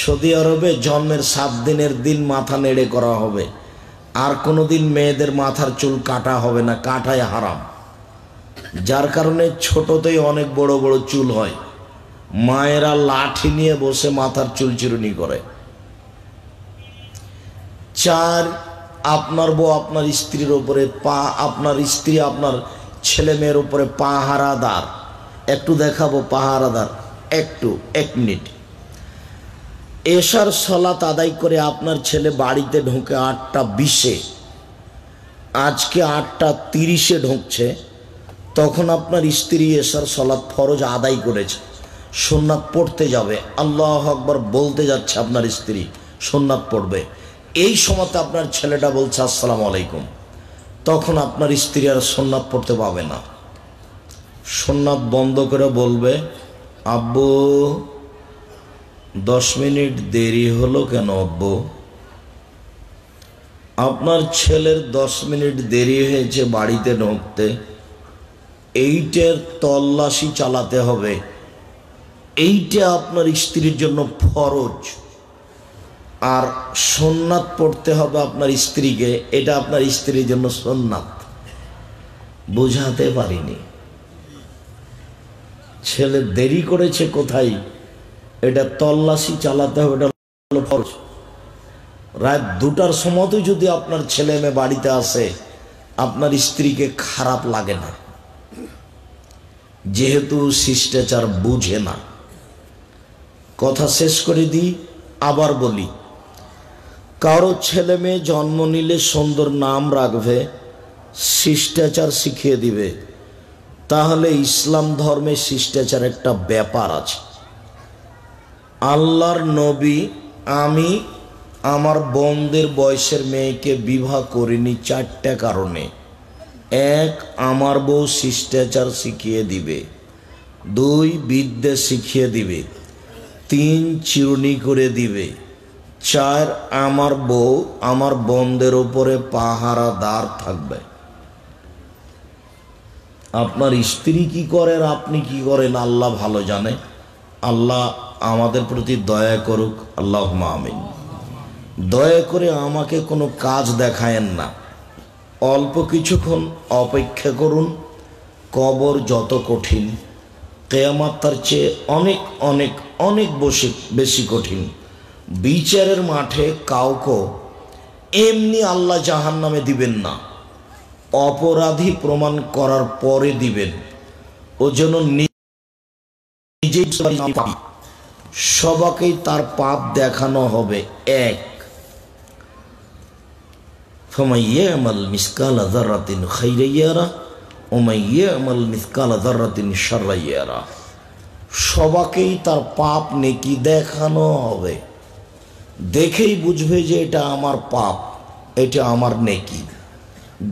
সৌদি আরবে জন্মের সাত দিনের দিন মাথা নেড়ে করা হবে আর কোনো দিন মেয়েদের মাথার চুল কাটা হবে না কাটায় হারাম যার কারণে ছোটতেই অনেক বড় বড় চুল হয় মায়েরা লাঠি নিয়ে বসে মাথার চুল চিরুনি করে চার আপনার বউ আপনার স্ত্রীর ওপরে পা আপনার স্ত্রী আপনার ছেলে মেয়ের ওপরে পাহারাদার একটু দেখাবো পাহারাদার একটু এক মিনিট এসার সলাত আদায় করে আপনার ছেলে বাড়িতে ঢোকে আটটা বিশে আজকে আটটা তিরিশে ঢুকছে তখন আপনার স্ত্রী এসার সলাত ফরজ আদায় করেছে সোননাথ পড়তে যাবে আল্লাহ আকবর বলতে যাচ্ছে আপনার স্ত্রী সোননাথ পড়বে এই সময়তে আপনার ছেলেটা বলছে আসসালামু আলাইকুম তখন আপনার স্ত্রী আর সন্ন্যাপ পড়তে পাবে না সন্ন্যাপ বন্ধ করে বলবে আব্বু দশ মিনিট দেরি হলো কেন আব্বু আপনার ছেলের দশ মিনিট দেরি হয়েছে বাড়িতে ঢুকতে এইটার তল্লাশি চালাতে হবে এইটা আপনার স্ত্রীর জন্য ফরজ আর সোননাথ পড়তে হবে আপনার স্ত্রীকে এটা আপনার স্ত্রীর জন্য সোননাথ বোঝাতে পারিনি ছেলে দেরি করেছে কোথায় এটা তল্লাশি চালাতে হবে এটা ফরজ রাত দুটার সময়তে যদি আপনার ছেলে মেয়ে বাড়িতে আসে আপনার স্ত্রীকে খারাপ লাগে না যেহেতু শিষ্টাচার বুঝে না কথা শেষ করে দিই আবার বলি কারো ছেলে মেয়ে জন্ম নিলে সুন্দর নাম রাখবে শিষ্টাচার শিখিয়ে দিবে তাহলে ইসলাম ধর্মে শিষ্টাচার একটা ব্যাপার আছে আল্লাহর নবী আমি আমার বোনদের বয়সের মেয়েকে বিবাহ করিনি চারটা কারণে এক আমার বউ শিষ্টাচার শিখিয়ে দিবে দুই বিদ্যা শিখিয়ে দিবে তিন চিরুনি করে দিবে চার আমার বউ আমার বন্ধের পাহারা দ্বার থাকবে আপনার স্ত্রী কি করেন আপনি কি করেন আল্লাহ ভালো জানে আল্লাহ আমাদের প্রতি দয়া করুক আল্লাহ মামিন দয়া করে আমাকে কোনো কাজ দেখায়েন না অল্প কিছুক্ষণ অপেক্ষা করুন কবর যত কঠিন কেয়ামাত তার চেয়ে অনেক অনেক অনেক বসে বেশি কঠিন বিচারের মাঠে কাউকে এমনি আল্লাহ জাহান নামে দিবেন না অপরাধী প্রমাণ করার পরে দিবেন ও জন্য নিজেই সবাকেই তার পাপ দেখানো হবে এক ফমাইয়ামাল মিসকাল আজারাতিন খাইরাইয়ারা ওমাইয়ামাল মিসকাল আজারাতিন সারাইয়ারা সবাকেই তার পাপ নেকি দেখানো হবে দেখেই বুঝবে যে এটা আমার পাপ এটা আমার নেকি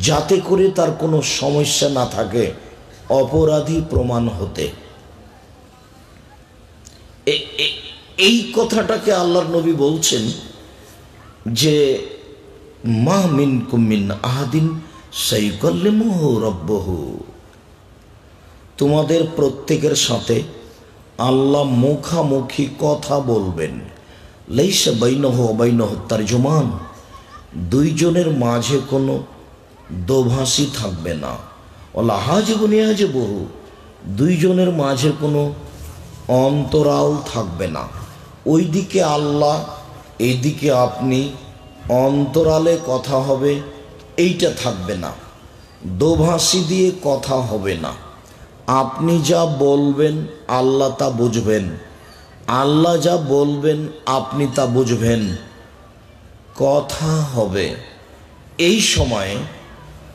যাতে করে তার কোনো সমস্যা না থাকে অপরাধী প্রমাণ হতে এই কথাটাকে আল্লাহর নবী বলছেন যে মা মিন কুমিন আহাদিন সৈকল্যমহ রব্বহু তোমাদের প্রত্যেকের সাথে আল্লাহ মুখামুখি কথা বলবেন লেইসা বৈনহ অবৈনহ তার জমান দুইজনের মাঝে কোনো দোভাষী থাকবে না ওলা হাজে গুনিয়াজে বহু দুইজনের মাঝে কোনো অন্তরাল থাকবে না ওইদিকে আল্লাহ এইদিকে আপনি অন্তরালে কথা হবে এইটা থাকবে না দোভাষী দিয়ে কথা হবে না আপনি যা বলবেন আল্লাহ তা বুঝবেন আল্লাহ যা বলবেন আপনি তা বুঝবেন কথা হবে এই সময়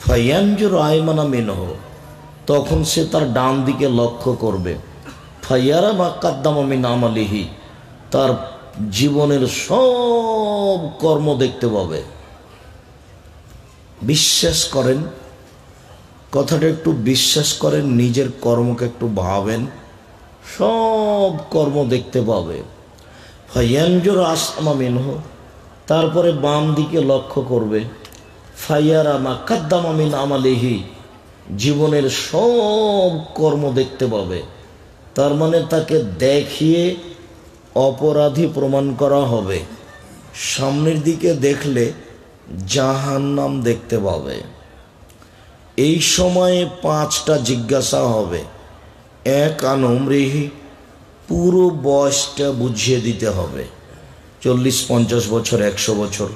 ফয়াঞ্জুর আয়মানা মিনহ তখন সে তার ডান দিকে লক্ষ্য করবে ফাইয়ারা বা কাদ্দামামিন আমালিহি তার জীবনের সব কর্ম দেখতে পাবে বিশ্বাস করেন কথাটা একটু বিশ্বাস করেন নিজের কর্মকে একটু ভাবেন সব কর্ম দেখতে পাবে ফাইয়ানজোর আসমা মিনহ তারপরে বাম দিকে লক্ষ্য করবে ফাইয়ারা মা মিন আমালেহি জীবনের সব কর্ম দেখতে পাবে তার মানে তাকে দেখিয়ে অপরাধী প্রমাণ করা হবে সামনের দিকে দেখলে জাহান্নাম দেখতে পাবে এই সময়ে পাঁচটা জিজ্ঞাসা হবে এক আনমরিহি পুরো বয়সটা বুঝিয়ে দিতে হবে চল্লিশ পঞ্চাশ বছর একশো বছর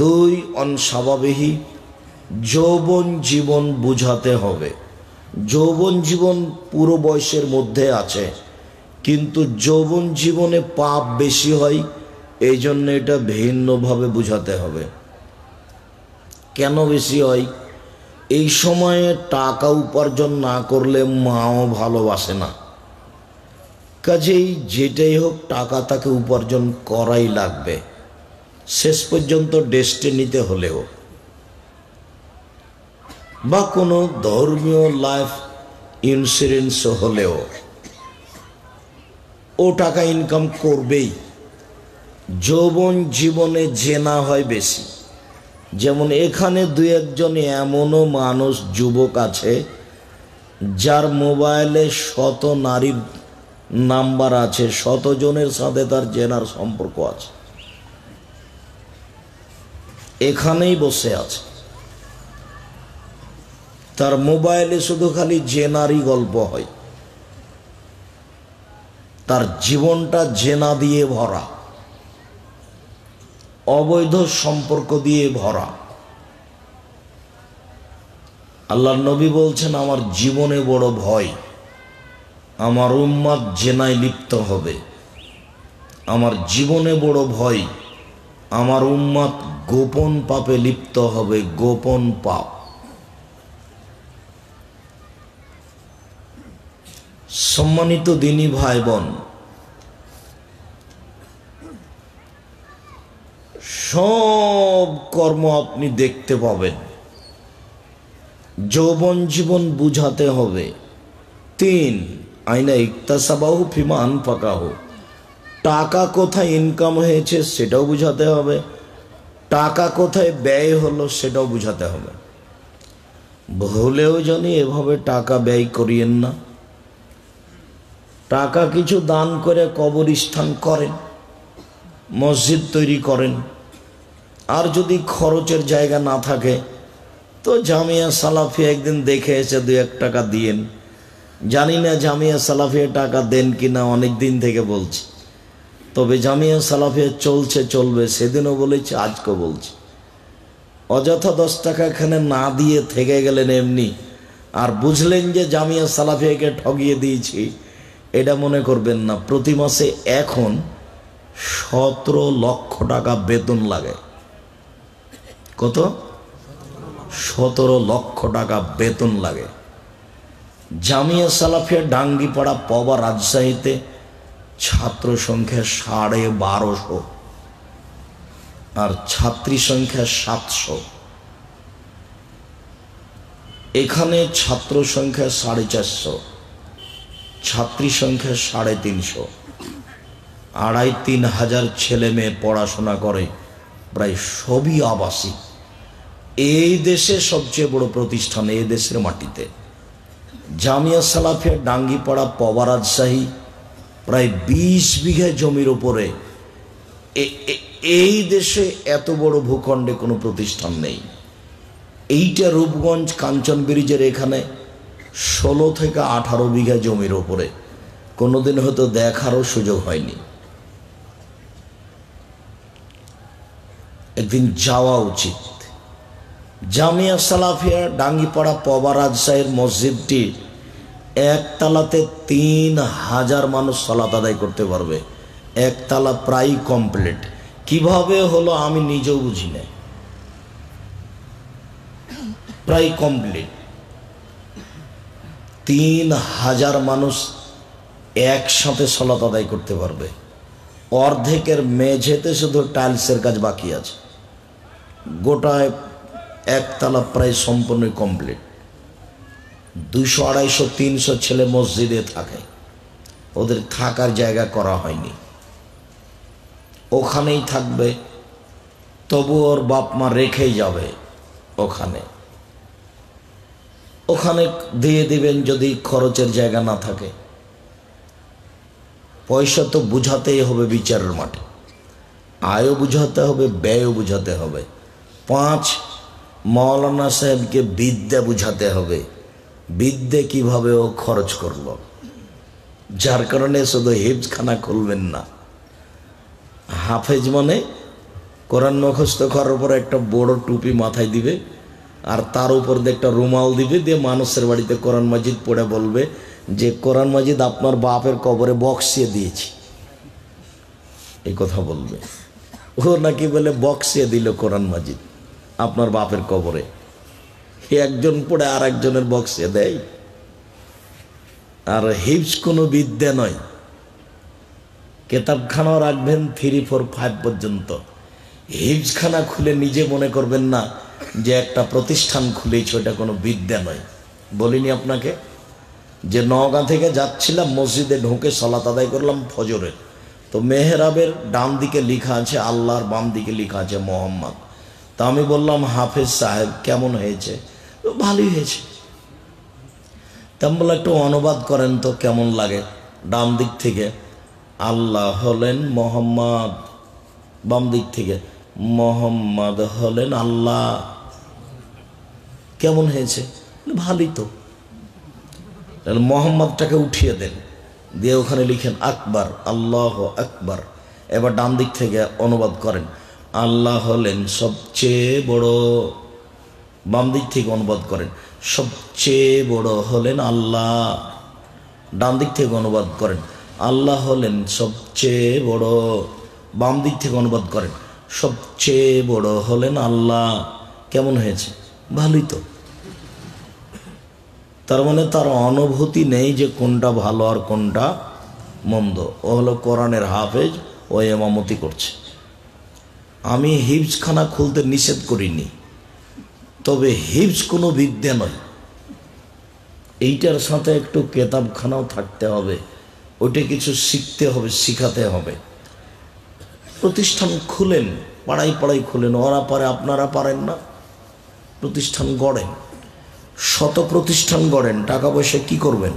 দুই অনস্বাভাবিহী যৌবন জীবন বুঝাতে হবে যৌবন জীবন পুরো বয়সের মধ্যে আছে কিন্তু যৌবন জীবনে পাপ বেশি হয় এই জন্য এটা ভিন্নভাবে বুঝাতে হবে কেন বেশি হয় এই সময়ে টাকা উপার্জন না করলে মাও ভালোবাসে না কাজেই যেটাই হোক টাকা তাকে উপার্জন করাই লাগবে শেষ পর্যন্ত নিতে হলেও বা কোনো ধর্মীয় লাইফ ইন্স্যুরেন্স হলেও ও টাকা ইনকাম করবেই যৌবন জীবনে জেনা হয় বেশি যেমন এখানে দু একজন এমনও মানুষ যুবক আছে যার মোবাইলে শত নারীর নাম্বার আছে শতজনের সাথে তার জেনার সম্পর্ক আছে এখানেই বসে আছে তার মোবাইলে শুধু খালি জেনারই গল্প হয় তার জীবনটা জেনা দিয়ে ভরা অবৈধ সম্পর্ক দিয়ে ভরা আল্লাহ নবী বলছেন আমার জীবনে বড় ভয় আমার উম্মাদ জেনায় লিপ্ত হবে আমার জীবনে বড় ভয় আমার উম্মাদ গোপন পাপে লিপ্ত হবে গোপন পাপ সম্মানিত দিনী ভাই বোন সব কর্ম আপনি দেখতে পাবেন যৌবন জীবন বুঝাতে হবে তিন আইনা ইকতাসাবাহু ফিমা হোক টাকা কোথায় ইনকাম হয়েছে সেটাও বুঝাতে হবে টাকা কোথায় ব্যয় হলো সেটাও বুঝাতে হবে ভুলেও জানি এভাবে টাকা ব্যয় করিয়েন না টাকা কিছু দান করে কবরস্থান করেন মসজিদ তৈরি করেন আর যদি খরচের জায়গা না থাকে তো জামিয়া সালাফি একদিন দেখে এসে দু এক টাকা দিয়েন জানি না জামিয়া সালাফিয়া টাকা দেন কি না অনেক দিন থেকে বলছি তবে জামিয়া সালাফিয়া চলছে চলবে সেদিনও বলেছি আজকে বলছি অযথা দশ টাকা এখানে না দিয়ে থেকে গেলেন এমনি আর বুঝলেন যে জামিয়া সালাফিয়াকে ঠগিয়ে দিয়েছি এটা মনে করবেন না প্রতি মাসে এখন সতেরো লক্ষ টাকা বেতন লাগে কত সতেরো লক্ষ টাকা বেতন লাগে জামিয়া সালাফিয়া ডাঙ্গিপাড়া পবা রাজশাহীতে ছাত্র সংখ্যা সাড়ে বারোশো আর ছাত্রী সংখ্যা সাতশো এখানে ছাত্র সংখ্যা সাড়ে চারশো ছাত্রী সংখ্যা সাড়ে তিনশো আড়াই তিন হাজার ছেলে মেয়ে পড়াশোনা করে প্রায় সবই আবাসিক এই দেশে সবচেয়ে বড় প্রতিষ্ঠান এই দেশের মাটিতে জামিয়া সালাফিয়া ডাঙ্গিপাড়া পবা রাজশাহী প্রায় ২০ বিঘা জমির উপরে এই দেশে এত বড় ভূখণ্ডে কোনো প্রতিষ্ঠান নেই এইটা রূপগঞ্জ কাঞ্চন ব্রিজের এখানে ষোলো থেকে আঠারো বিঘা জমির ওপরে কোনোদিন হয়তো দেখারও সুযোগ হয়নি একদিন যাওয়া উচিত জামিয়া সালাফিয়া ডাঙ্গিপাড়া পবা রাজশাহীর মসজিদটি একতলাতে তিন হাজার মানুষ সালাত আদায় করতে পারবে একতলা প্রায় কমপ্লিট কিভাবে হলো আমি নিজেও বুঝি না প্রায় কমপ্লিট তিন হাজার মানুষ একসাথে সলাত আদায় করতে পারবে অর্ধেকের মেঝেতে শুধু টাইলসের কাজ বাকি আছে গোটায় একতলা প্রায় সম্পূর্ণ কমপ্লিট দুশো আড়াইশো তিনশো ছেলে মসজিদে থাকে ওদের থাকার জায়গা করা হয়নি ওখানেই থাকবে তবু ওর বাপ মা রেখেই যাবে ওখানে ওখানে দিয়ে দিবেন যদি খরচের জায়গা না থাকে পয়সা তো বুঝাতেই হবে বিচারের মাঠে আয়ও বুঝাতে হবে ব্যয়ও বুঝাতে হবে পাঁচ মৌলানা সাহেবকে বিদ্যা বুঝাতে হবে বিদ্যে কিভাবে ও খরচ করল যার কারণে শুধু হিপসখানা খুলবেন না হাফেজ মানে কোরআন মুখস্ত করার পর একটা বড় টুপি মাথায় দিবে আর তার উপর দিয়ে একটা রুমাল দিবে দিয়ে মানুষের বাড়িতে কোরআন মাজিদ পড়ে বলবে যে কোরআন মাজিদ আপনার বাপের কবরে বক্সিয়ে দিয়েছি এই কথা বলবে ও নাকি বলে বক্সিয়ে দিল কোরআন মাজিদ আপনার বাপের কবরে একজন পড়ে আর একজনের বক্সে দেয় আর হিপস কোনো বিদ্যা নয় কেতাবখানাও রাখবেন থ্রি ফোর ফাইভ পর্যন্ত হিপসখানা খুলে নিজে মনে করবেন না যে একটা প্রতিষ্ঠান খুলেছি ওটা কোনো বিদ্যা নয় বলিনি আপনাকে যে নওগাঁ থেকে যাচ্ছিলাম মসজিদে ঢুকে সলাত আদায় করলাম ফজরে তো মেহরাবের ডান দিকে লিখা আছে আল্লাহর বাম দিকে লিখা আছে মোহাম্মদ তা আমি বললাম হাফেজ সাহেব কেমন হয়েছে ভালোই হয়েছে তেমন বলে একটু অনুবাদ করেন তো কেমন লাগে ডান দিক থেকে আল্লাহ হলেন মোহাম্মদ বাম দিক থেকে মোহাম্মদ হলেন আল্লাহ কেমন হয়েছে ভালোই তো মোহাম্মদটাকে উঠিয়ে দেন দিয়ে ওখানে লিখেন আকবার আল্লাহ আকবার এবার ডান দিক থেকে অনুবাদ করেন আল্লাহ হলেন সবচেয়ে বড় বাম দিক থেকে অনুবাদ করেন সবচেয়ে বড় হলেন আল্লাহ ডান দিক থেকে অনুবাদ করেন আল্লাহ হলেন সবচেয়ে বড় বাম দিক থেকে অনুবাদ করেন সবচেয়ে বড় হলেন আল্লাহ কেমন হয়েছে ভালোই তো তার মানে তার অনুভূতি নেই যে কোনটা ভালো আর কোনটা মন্দ ও হলো কোরআনের হাফেজ ও এমামতি করছে আমি হিপসখানা খুলতে নিষেধ করিনি তবে হিপস কোনো বিদ্যা নয় এইটার সাথে একটু কেতাবখানাও থাকতে হবে ওইটা কিছু শিখতে হবে শিখাতে হবে প্রতিষ্ঠান খুলেন পাড়ায় পাড়াই খুলেন ওরা পারে আপনারা পারেন না প্রতিষ্ঠান গড়েন শত প্রতিষ্ঠান গড়েন টাকা পয়সা কি করবেন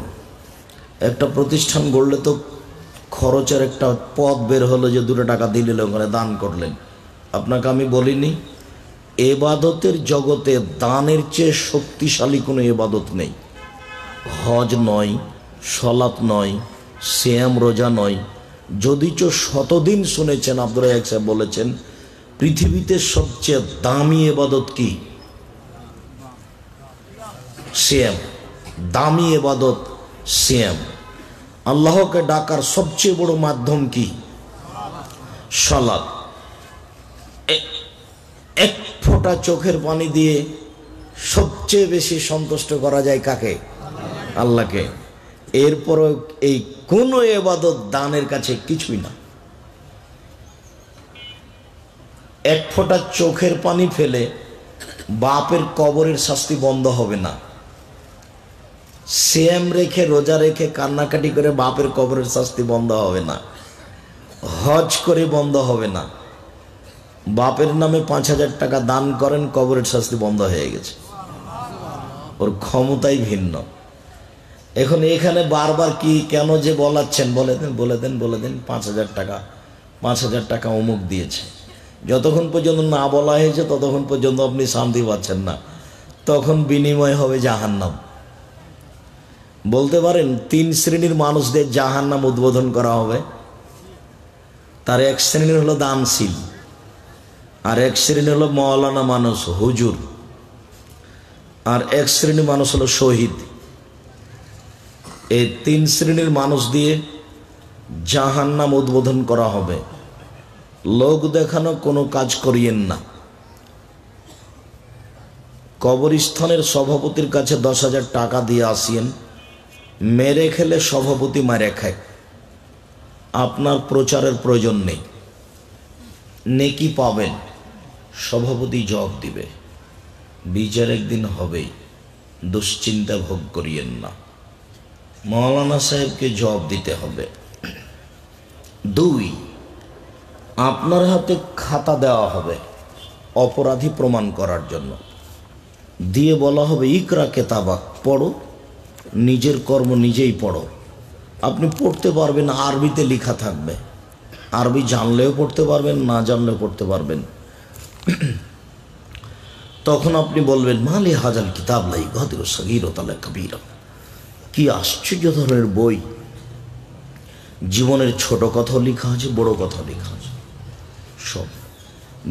একটা প্রতিষ্ঠান গড়লে তো খরচের একটা পথ বের হলো যে দুটো টাকা দিলেন ওখানে দান করলেন আপনাকে আমি বলিনি এবাদতের জগতে দানের চেয়ে শক্তিশালী কোনো এবাদত নেই হজ নয় সলাত নয় শ্যাম রোজা নয় যদি চো শতদিন শুনেছেন আব্দুল এক সাহেব বলেছেন পৃথিবীতে সবচেয়ে দামি এবাদত কি শ্যাম দামি এবাদত শ্যাম আল্লাহকে ডাকার সবচেয়ে বড় মাধ্যম কি সলাৎ এক ফোঁটা চোখের পানি দিয়ে সবচেয়ে বেশি সন্তুষ্ট করা যায় কাকে আল্লাহকে এরপরও এই কোনো এবাদত দানের কাছে কিছুই না এক ফোঁটা চোখের পানি ফেলে বাপের কবরের শাস্তি বন্ধ হবে না সেম রেখে রোজা রেখে কান্নাকাটি করে বাপের কবরের শাস্তি বন্ধ হবে না হজ করে বন্ধ হবে না বাপের নামে পাঁচ হাজার টাকা দান করেন কবরের শাস্তি বন্ধ হয়ে গেছে ওর ক্ষমতাই ভিন্ন এখন এখানে বারবার কি কেন যে বলাচ্ছেন বলে দেন বলে দেন বলে দেন পাঁচ হাজার টাকা পাঁচ হাজার টাকা অমুক দিয়েছে যতক্ষণ পর্যন্ত না বলা হয়েছে ততক্ষণ পর্যন্ত আপনি শান্তি পাচ্ছেন না তখন বিনিময় হবে জাহান্নাম বলতে পারেন তিন শ্রেণীর মানুষদের জাহান্নাম উদ্বোধন করা হবে তার এক শ্রেণীর হলো দানশীল আর এক শ্রেণী হলো মৌলানা মানুষ হুজুর আর এক শ্রেণী মানুষ হলো শহীদ এই তিন শ্রেণীর মানুষ দিয়ে জাহান নাম উদ্বোধন করা হবে লোক দেখানো কোনো কাজ করিয়েন না কবরস্থানের সভাপতির কাছে দশ হাজার টাকা দিয়ে আসিয়েন মেরে খেলে সভাপতি মারে খায় আপনার প্রচারের প্রয়োজন নেই নেকি পাবেন সভাপতি জবাব দিবে বিচার একদিন হবেই দুশ্চিন্তা ভোগ করিয়েন না মৌলানা সাহেবকে জবাব দিতে হবে দুই আপনার হাতে খাতা দেওয়া হবে অপরাধী প্রমাণ করার জন্য দিয়ে বলা হবে ইকরা কেতাবাক পড়ো নিজের কর্ম নিজেই পড়ো আপনি পড়তে পারবেন আরবিতে লেখা থাকবে আরবি জানলেও পড়তে পারবেন না জানলেও পড়তে পারবেন [CLEARS THROAT] তখন আপনি বলবেন মালে হাজার কিতাব লাই গদির সগির তালা কবির কি আশ্চর্য ধরনের বই জীবনের ছোট কথাও লেখা আছে বড় কথা লেখা আছে সব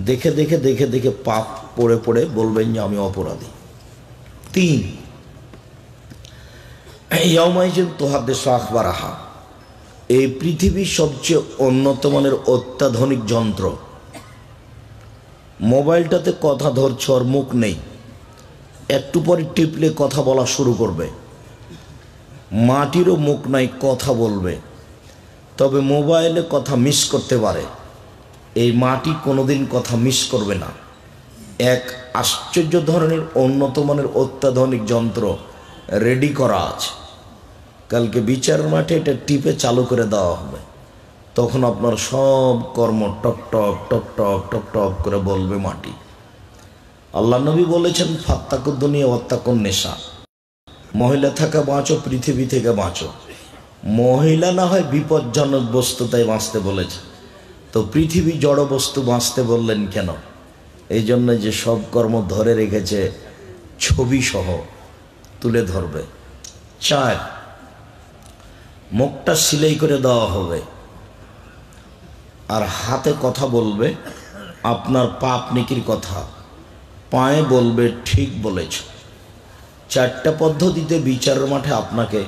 দেখে দেখে দেখে দেখে পাপ পড়ে পড়ে বলবেন যে আমি অপরাধী তিন ইয়ামাইজেন তোহাদে শাহবার আহা এই পৃথিবীর সবচেয়ে উন্নত মানের অত্যাধুনিক যন্ত্র মোবাইলটাতে কথা ধরছ ওর মুখ নেই একটু পরে টিপলে কথা বলা শুরু করবে মাটিরও মুখ নাই কথা বলবে তবে মোবাইলে কথা মিস করতে পারে এই মাটি কোনোদিন কথা মিস করবে না এক আশ্চর্য ধরনের উন্নত মানের অত্যাধুনিক যন্ত্র রেডি করা আছে কালকে বিচার মাঠে এটা টিপে চালু করে দেওয়া হবে তখন আপনার সব কর্ম টক টক টক টক টক টক করে বলবে মাটি আল্লাহ নবী বলেছেন ফাত্তাক দুনিয়া অত্যাকন নেশা মহিলা থাকা বাঁচো পৃথিবী থেকে বাঁচো মহিলা না হয় বিপজ্জনক বস্তু তাই বাঁচতে বলেছে তো পৃথিবী জড় বস্তু বাঁচতে বললেন কেন এই জন্য যে সব কর্ম ধরে রেখেছে ছবি সহ তুলে ধরবে চার মুখটা সিলাই করে দেওয়া হবে আর হাতে কথা বলবে আপনার পাপ নিকির কথা পায়ে বলবে ঠিক বলেছ চারটা পদ্ধতিতে বিচারের মাঠে আপনাকে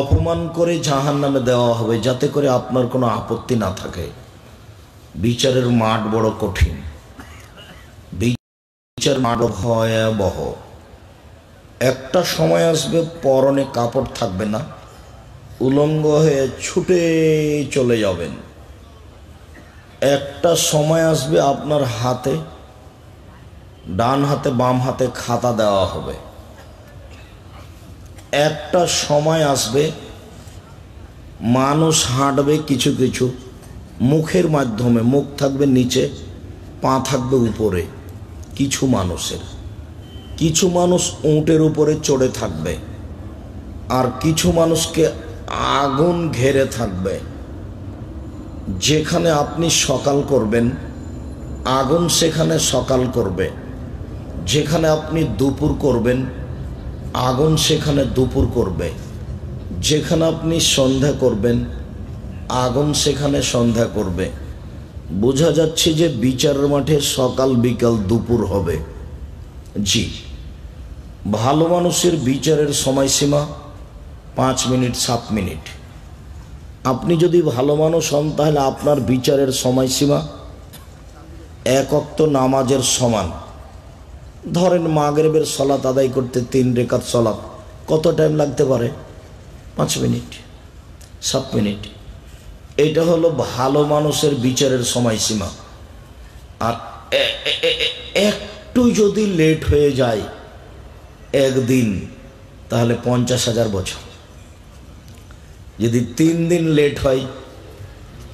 অপমান করে জাহান নামে দেওয়া হবে যাতে করে আপনার কোনো আপত্তি না থাকে বিচারের মাঠ বড় কঠিন বিচার মাঠ ভয়াবহ একটা সময় আসবে পরনে কাপড় থাকবে না উলঙ্গ হয়ে ছুটে চলে যাবেন একটা সময় আসবে আপনার হাতে ডান হাতে বাম হাতে খাতা দেওয়া হবে একটা সময় আসবে মানুষ হাঁটবে কিছু কিছু মুখের মাধ্যমে মুখ থাকবে নিচে পা থাকবে উপরে কিছু মানুষের কিছু মানুষ উঁটের উপরে চড়ে থাকবে আর কিছু মানুষকে আগুন ঘেরে থাকবে যেখানে আপনি সকাল করবেন আগুন সেখানে সকাল করবে যেখানে আপনি দুপুর করবেন আগুন সেখানে দুপুর করবে যেখানে আপনি সন্ধ্যা করবেন আগুন সেখানে সন্ধ্যা করবে বোঝা যাচ্ছে যে বিচারের মাঠে সকাল বিকাল দুপুর হবে জি ভালো মানুষের বিচারের সময়সীমা পাঁচ মিনিট সাত মিনিট আপনি যদি ভালো মানুষ হন তাহলে আপনার বিচারের সময়সীমা এক অক্ত নামাজের সমান ধরেন মাগরেবের সলাত আদায় করতে তিন রেখাত সলাপ কত টাইম লাগতে পারে পাঁচ মিনিট সাত মিনিট এটা হলো ভালো মানুষের বিচারের সময়সীমা আর একটু যদি লেট হয়ে যায় একদিন তাহলে পঞ্চাশ হাজার বছর যদি তিন দিন লেট হয়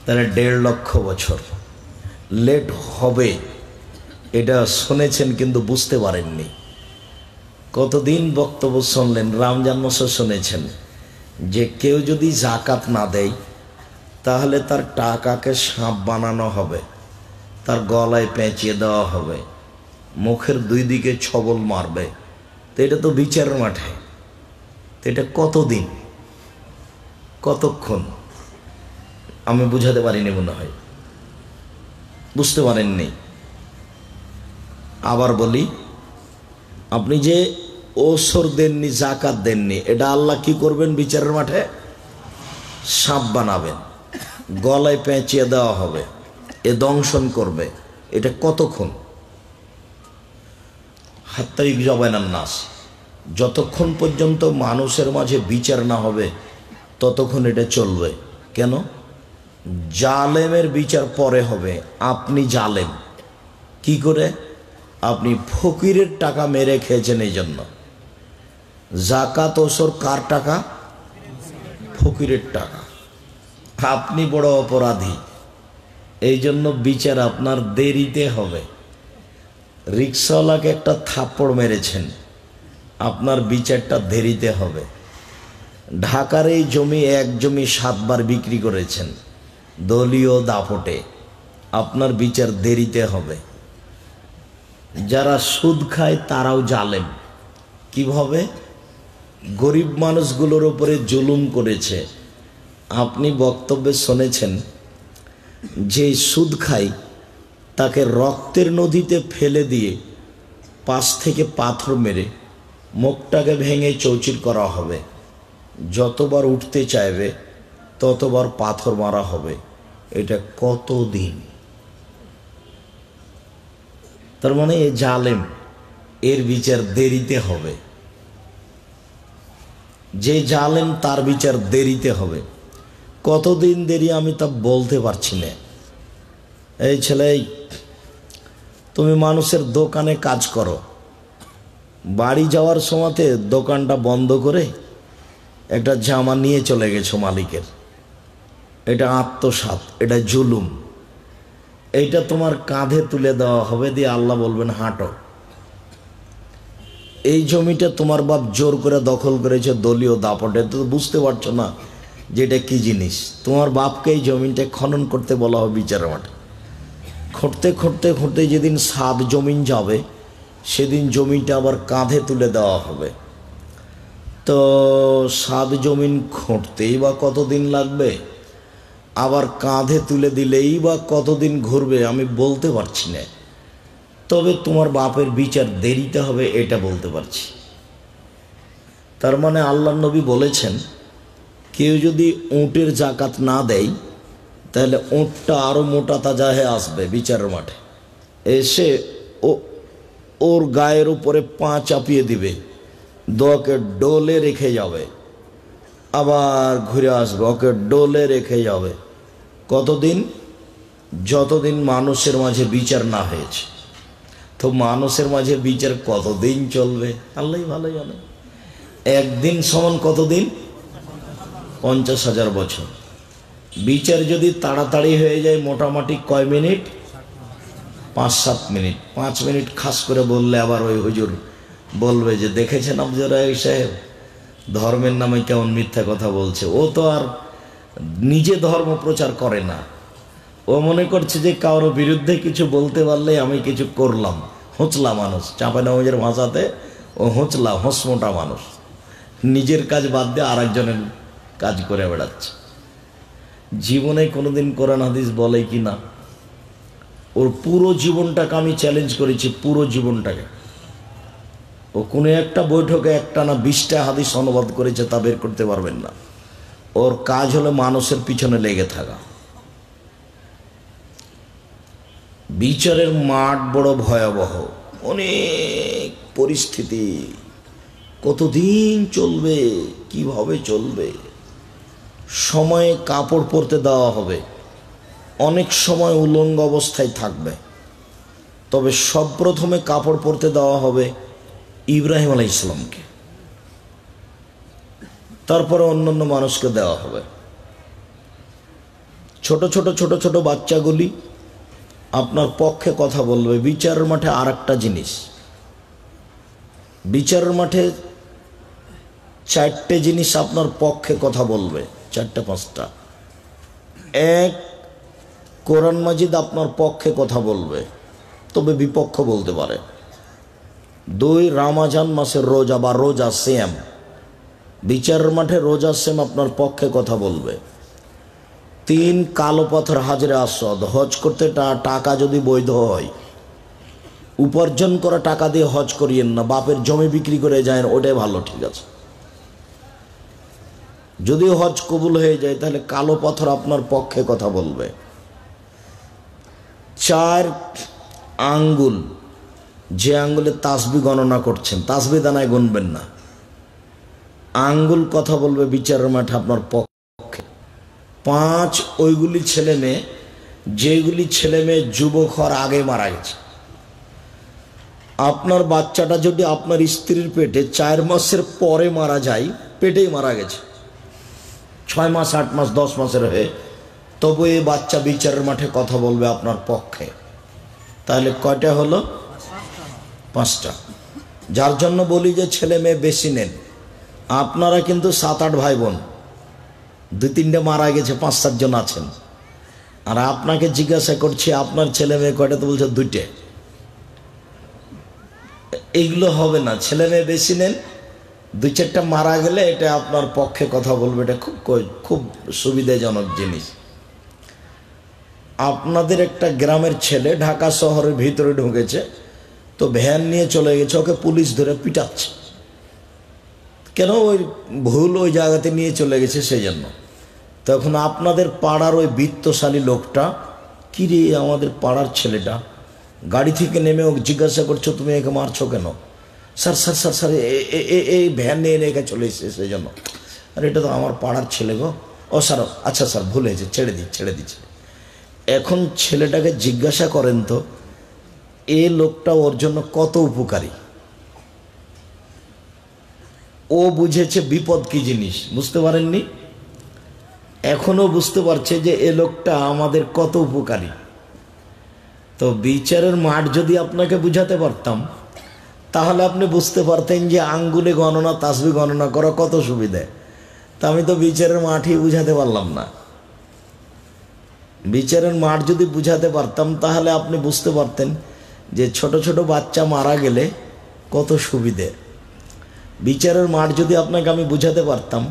তাহলে দেড় লক্ষ বছর লেট হবে এটা শুনেছেন কিন্তু বুঝতে পারেননি কতদিন বক্তব্য শুনলেন রাম মশা শুনেছেন যে কেউ যদি জাকাত না দেয় তাহলে তার টাকাকে সাপ বানানো হবে তার গলায় পেঁচিয়ে দেওয়া হবে মুখের দুই দিকে ছবল মারবে তো এটা তো বিচারের মাঠে তো এটা কতদিন কতক্ষণ আমি বুঝাতে পারিনি মনে হয় বুঝতে পারেননি আবার বলি আপনি যে ওসর দেননি জাকাত দেননি এটা আল্লাহ কি করবেন বিচারের মাঠে সাপ বানাবেন গলায় পেঁচিয়ে দেওয়া হবে এ দংশন করবে এটা কতক্ষণ হাত্তাইক জবাইনান্নাস যতক্ষণ পর্যন্ত মানুষের মাঝে বিচার না হবে ততক্ষণ এটা চলবে কেন জালেমের বিচার পরে হবে আপনি জালেম কি করে আপনি ফকিরের টাকা মেরে খেয়েছেন এই জন্য জাকাত ওসর কার টাকা ফকিরের টাকা আপনি বড় অপরাধী এই জন্য বিচার আপনার দেরিতে হবে রিক্সাওয়ালাকে একটা থাপ্পড় মেরেছেন আপনার বিচারটা দেরিতে হবে ঢাকার এই জমি এক জমি সাতবার বিক্রি করেছেন দলীয় দাপটে আপনার বিচার দেরিতে হবে যারা সুদ খায় তারাও জালেম কিভাবে গরিব মানুষগুলোর ওপরে জুলুম করেছে আপনি বক্তব্যে শুনেছেন যে সুদ খাই তাকে রক্তের নদীতে ফেলে দিয়ে পাশ থেকে পাথর মেরে মুখটাকে ভেঙে চৌচির করা হবে যতবার উঠতে চাইবে ততবার পাথর মারা হবে এটা কত দিন তার মানে এ জালেম এর বিচার দেরিতে হবে যে জালেম তার বিচার দেরিতে হবে কতদিন দেরি আমি তা বলতে পারছি না এই ছেলে তুমি মানুষের দোকানে কাজ করো বাড়ি যাওয়ার সময়তে দোকানটা বন্ধ করে একটা জামা নিয়ে চলে গেছো মালিকের এটা আত্মসাত এটা জুলুম এইটা তোমার কাঁধে তুলে দেওয়া হবে দিয়ে আল্লাহ বলবেন হাঁটো এই জমিটা তোমার বাপ জোর করে দখল করেছে দলীয় দাপটে তো বুঝতে পারছো না যে এটা কী জিনিস তোমার বাপকে এই জমিনটা খনন করতে বলা হবে বিচার মাঠে খটতে খটতে খটতে যেদিন সাত জমিন যাবে সেদিন জমিটা আবার কাঁধে তুলে দেওয়া হবে তো সাদ জমিন খুঁটতেই বা কতদিন লাগবে আবার কাঁধে তুলে দিলেই বা কতদিন ঘুরবে আমি বলতে পারছি না তবে তোমার বাপের বিচার দেরিতে হবে এটা বলতে পারছি তার মানে আল্লাহ নবী বলেছেন কেউ যদি উঁটের জাকাত না দেয় তাহলে উঁটটা আরও মোটা তাজা হয়ে আসবে বিচার মাঠে এসে ও ওর গায়ের উপরে পা চাপিয়ে দিবে দোয়াকে ডোলে রেখে যাবে আবার ঘুরে আসবে ওকে ডোলে রেখে যাবে কতদিন যতদিন মানুষের মাঝে বিচার না হয়েছে তো মানুষের মাঝে বিচার কতদিন চলবে আল্লাহ ভালো জানে একদিন সমান কতদিন পঞ্চাশ হাজার বছর বিচার যদি তাড়াতাড়ি হয়ে যায় মোটামুটি কয় মিনিট পাঁচ সাত মিনিট পাঁচ মিনিট খাস করে বললে আবার ওই হুজুর বলবে যে দেখেছেন আফজল রায় সাহেব ধর্মের নামে কেমন মিথ্যা কথা বলছে ও তো আর নিজে ধর্ম প্রচার করে না ও মনে করছে যে কারোর বিরুদ্ধে কিছু বলতে পারলে আমি কিছু করলাম হোঁচলা মানুষ নামাজের ভাষাতে ও হোঁচলা হোঁসমোটা মানুষ নিজের কাজ বাদ দিয়ে আর একজনের কাজ করে বেড়াচ্ছে জীবনে কোনোদিন কোরআন হাদিস বলে কি না ওর পুরো জীবনটাকে আমি চ্যালেঞ্জ করেছি পুরো জীবনটাকে ও কোনো একটা বৈঠকে একটা না বিশটা হাদিস অনুবাদ করেছে তা বের করতে পারবেন না ওর কাজ হলো মানুষের পিছনে লেগে থাকা বিচারের মাঠ বড় ভয়াবহ অনেক পরিস্থিতি কতদিন চলবে কিভাবে চলবে সময়ে কাপড় পরতে দেওয়া হবে অনেক সময় উলঙ্গ অবস্থায় থাকবে তবে সব প্রথমে কাপড় পরতে দেওয়া হবে ইব্রাহিম আলাই ইসলামকে তারপরে অন্যান্য মানুষকে দেওয়া হবে ছোট ছোট ছোট ছোট বাচ্চাগুলি আপনার পক্ষে কথা বলবে বিচারের মাঠে আর একটা জিনিস বিচারের মাঠে চারটে জিনিস আপনার পক্ষে কথা বলবে চারটে পাঁচটা এক কোরআন মাজিদ আপনার পক্ষে কথা বলবে তবে বিপক্ষ বলতে পারে দুই রামাজান মাসের রোজা বা রোজা সেম বিচার মাঠে রোজা সেম আপনার পক্ষে কথা বলবে তিন কালো পথর হাজরে আসদ হজ করতে টাকা যদি বৈধ হয় উপার্জন করা টাকা দিয়ে হজ করিয়েন না বাপের জমি বিক্রি করে যায় ওটাই ভালো ঠিক আছে যদি হজ কবুল হয়ে যায় তাহলে কালো পাথর আপনার পক্ষে কথা বলবে চার আঙ্গুল যে আঙ্গুলে তাসবি গণনা করছেন তাসবি দানায় গুনবেন না আঙ্গুল কথা বলবে বিচারের মাঠে আপনার পক্ষে পাঁচ ওইগুলি ছেলে মেয়ে যেগুলি ছেলে মেয়ে যুবক হওয়ার আগে মারা গেছে আপনার বাচ্চাটা যদি আপনার স্ত্রীর পেটে চার মাসের পরে মারা যায় পেটেই মারা গেছে ছয় মাস আট মাস দশ মাসের হয়ে তবু এই বাচ্চা বিচারের মাঠে কথা বলবে আপনার পক্ষে তাহলে কয়টা হলো পাঁচটা যার জন্য বলি যে ছেলে মেয়ে বেশি নেন আপনারা কিন্তু সাত আট ভাই বোন দুই তিনটে মারা গেছে পাঁচ সাতজন আছেন আর আপনাকে জিজ্ঞাসা করছি আপনার ছেলে মেয়ে কয়টা তো বলছে দুইটে এইগুলো হবে না ছেলে মেয়ে বেশি নেন দুই চারটা মারা গেলে এটা আপনার পক্ষে কথা বলবে এটা খুব খুব সুবিধাজনক জিনিস আপনাদের একটা গ্রামের ছেলে ঢাকা শহরের ভিতরে ঢুকেছে তো ভ্যান নিয়ে চলে গেছে ওকে পুলিশ ধরে পিটাচ্ছে কেন ওই ভুল ওই জায়গাতে নিয়ে চলে গেছে সেই জন্য তখন আপনাদের পাড়ার ওই বৃত্তশালী লোকটা কী রে আমাদের পাড়ার ছেলেটা গাড়ি থেকে নেমে ওকে জিজ্ঞাসা করছো তুমি একে মারছো কেন স্যার স্যার স্যার স্যার এই ভ্যান নিয়ে এনে চলে এসেছে সেই জন্য আর এটা তো আমার পাড়ার ছেলে গো ও স্যার আচ্ছা স্যার ভুল হয়েছে ছেড়ে দিই ছেড়ে দিচ্ছে এখন ছেলেটাকে জিজ্ঞাসা করেন তো এ লোকটা ওর জন্য কত উপকারী ও বুঝেছে বিপদ কি জিনিস বুঝতে পারেননি এখনও বুঝতে পারছে যে এ লোকটা আমাদের কত উপকারী তো বিচারের মাঠ যদি আপনাকে বুঝাতে পারতাম তাহলে আপনি বুঝতে পারতেন যে আঙ্গুলে গণনা তাসবি গণনা করা কত সুবিধে তা আমি তো বিচারের মাঠই বুঝাতে পারলাম না বিচারের মাঠ যদি বুঝাতে পারতাম তাহলে আপনি বুঝতে পারতেন যে ছোট ছোট বাচ্চা মারা গেলে কত সুবিধে বিচারের মাঠ যদি আপনাকে আমি বুঝাতে পারতাম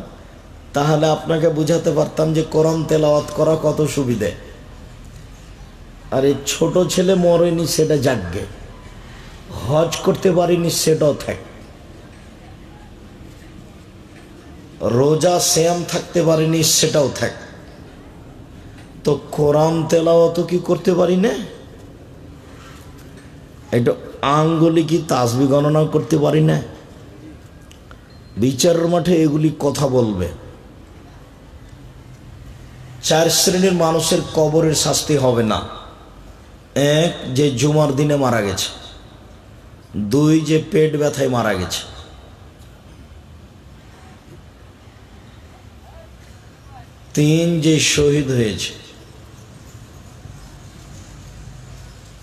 তাহলে আপনাকে বুঝাতে পারতাম যে করম তেলাওয়াত করা কত সুবিধে আর এই ছোট ছেলে মরেনি সেটা জাগবে হজ করতে পারিনি সেটাও থাক রোজা শ্যাম থাকতে পারিনি সেটাও থাক তো কোরআন তো কি করতে পারি না একটু আঙ্গুলি কি তাসবি গণনা করতে পারি না বিচারের মাঠে এগুলি কথা বলবে চার শ্রেণীর মানুষের কবরের শাস্তি হবে না এক যে জুমার দিনে মারা গেছে দুই যে পেট ব্যথায় মারা গেছে তিন যে শহীদ হয়েছে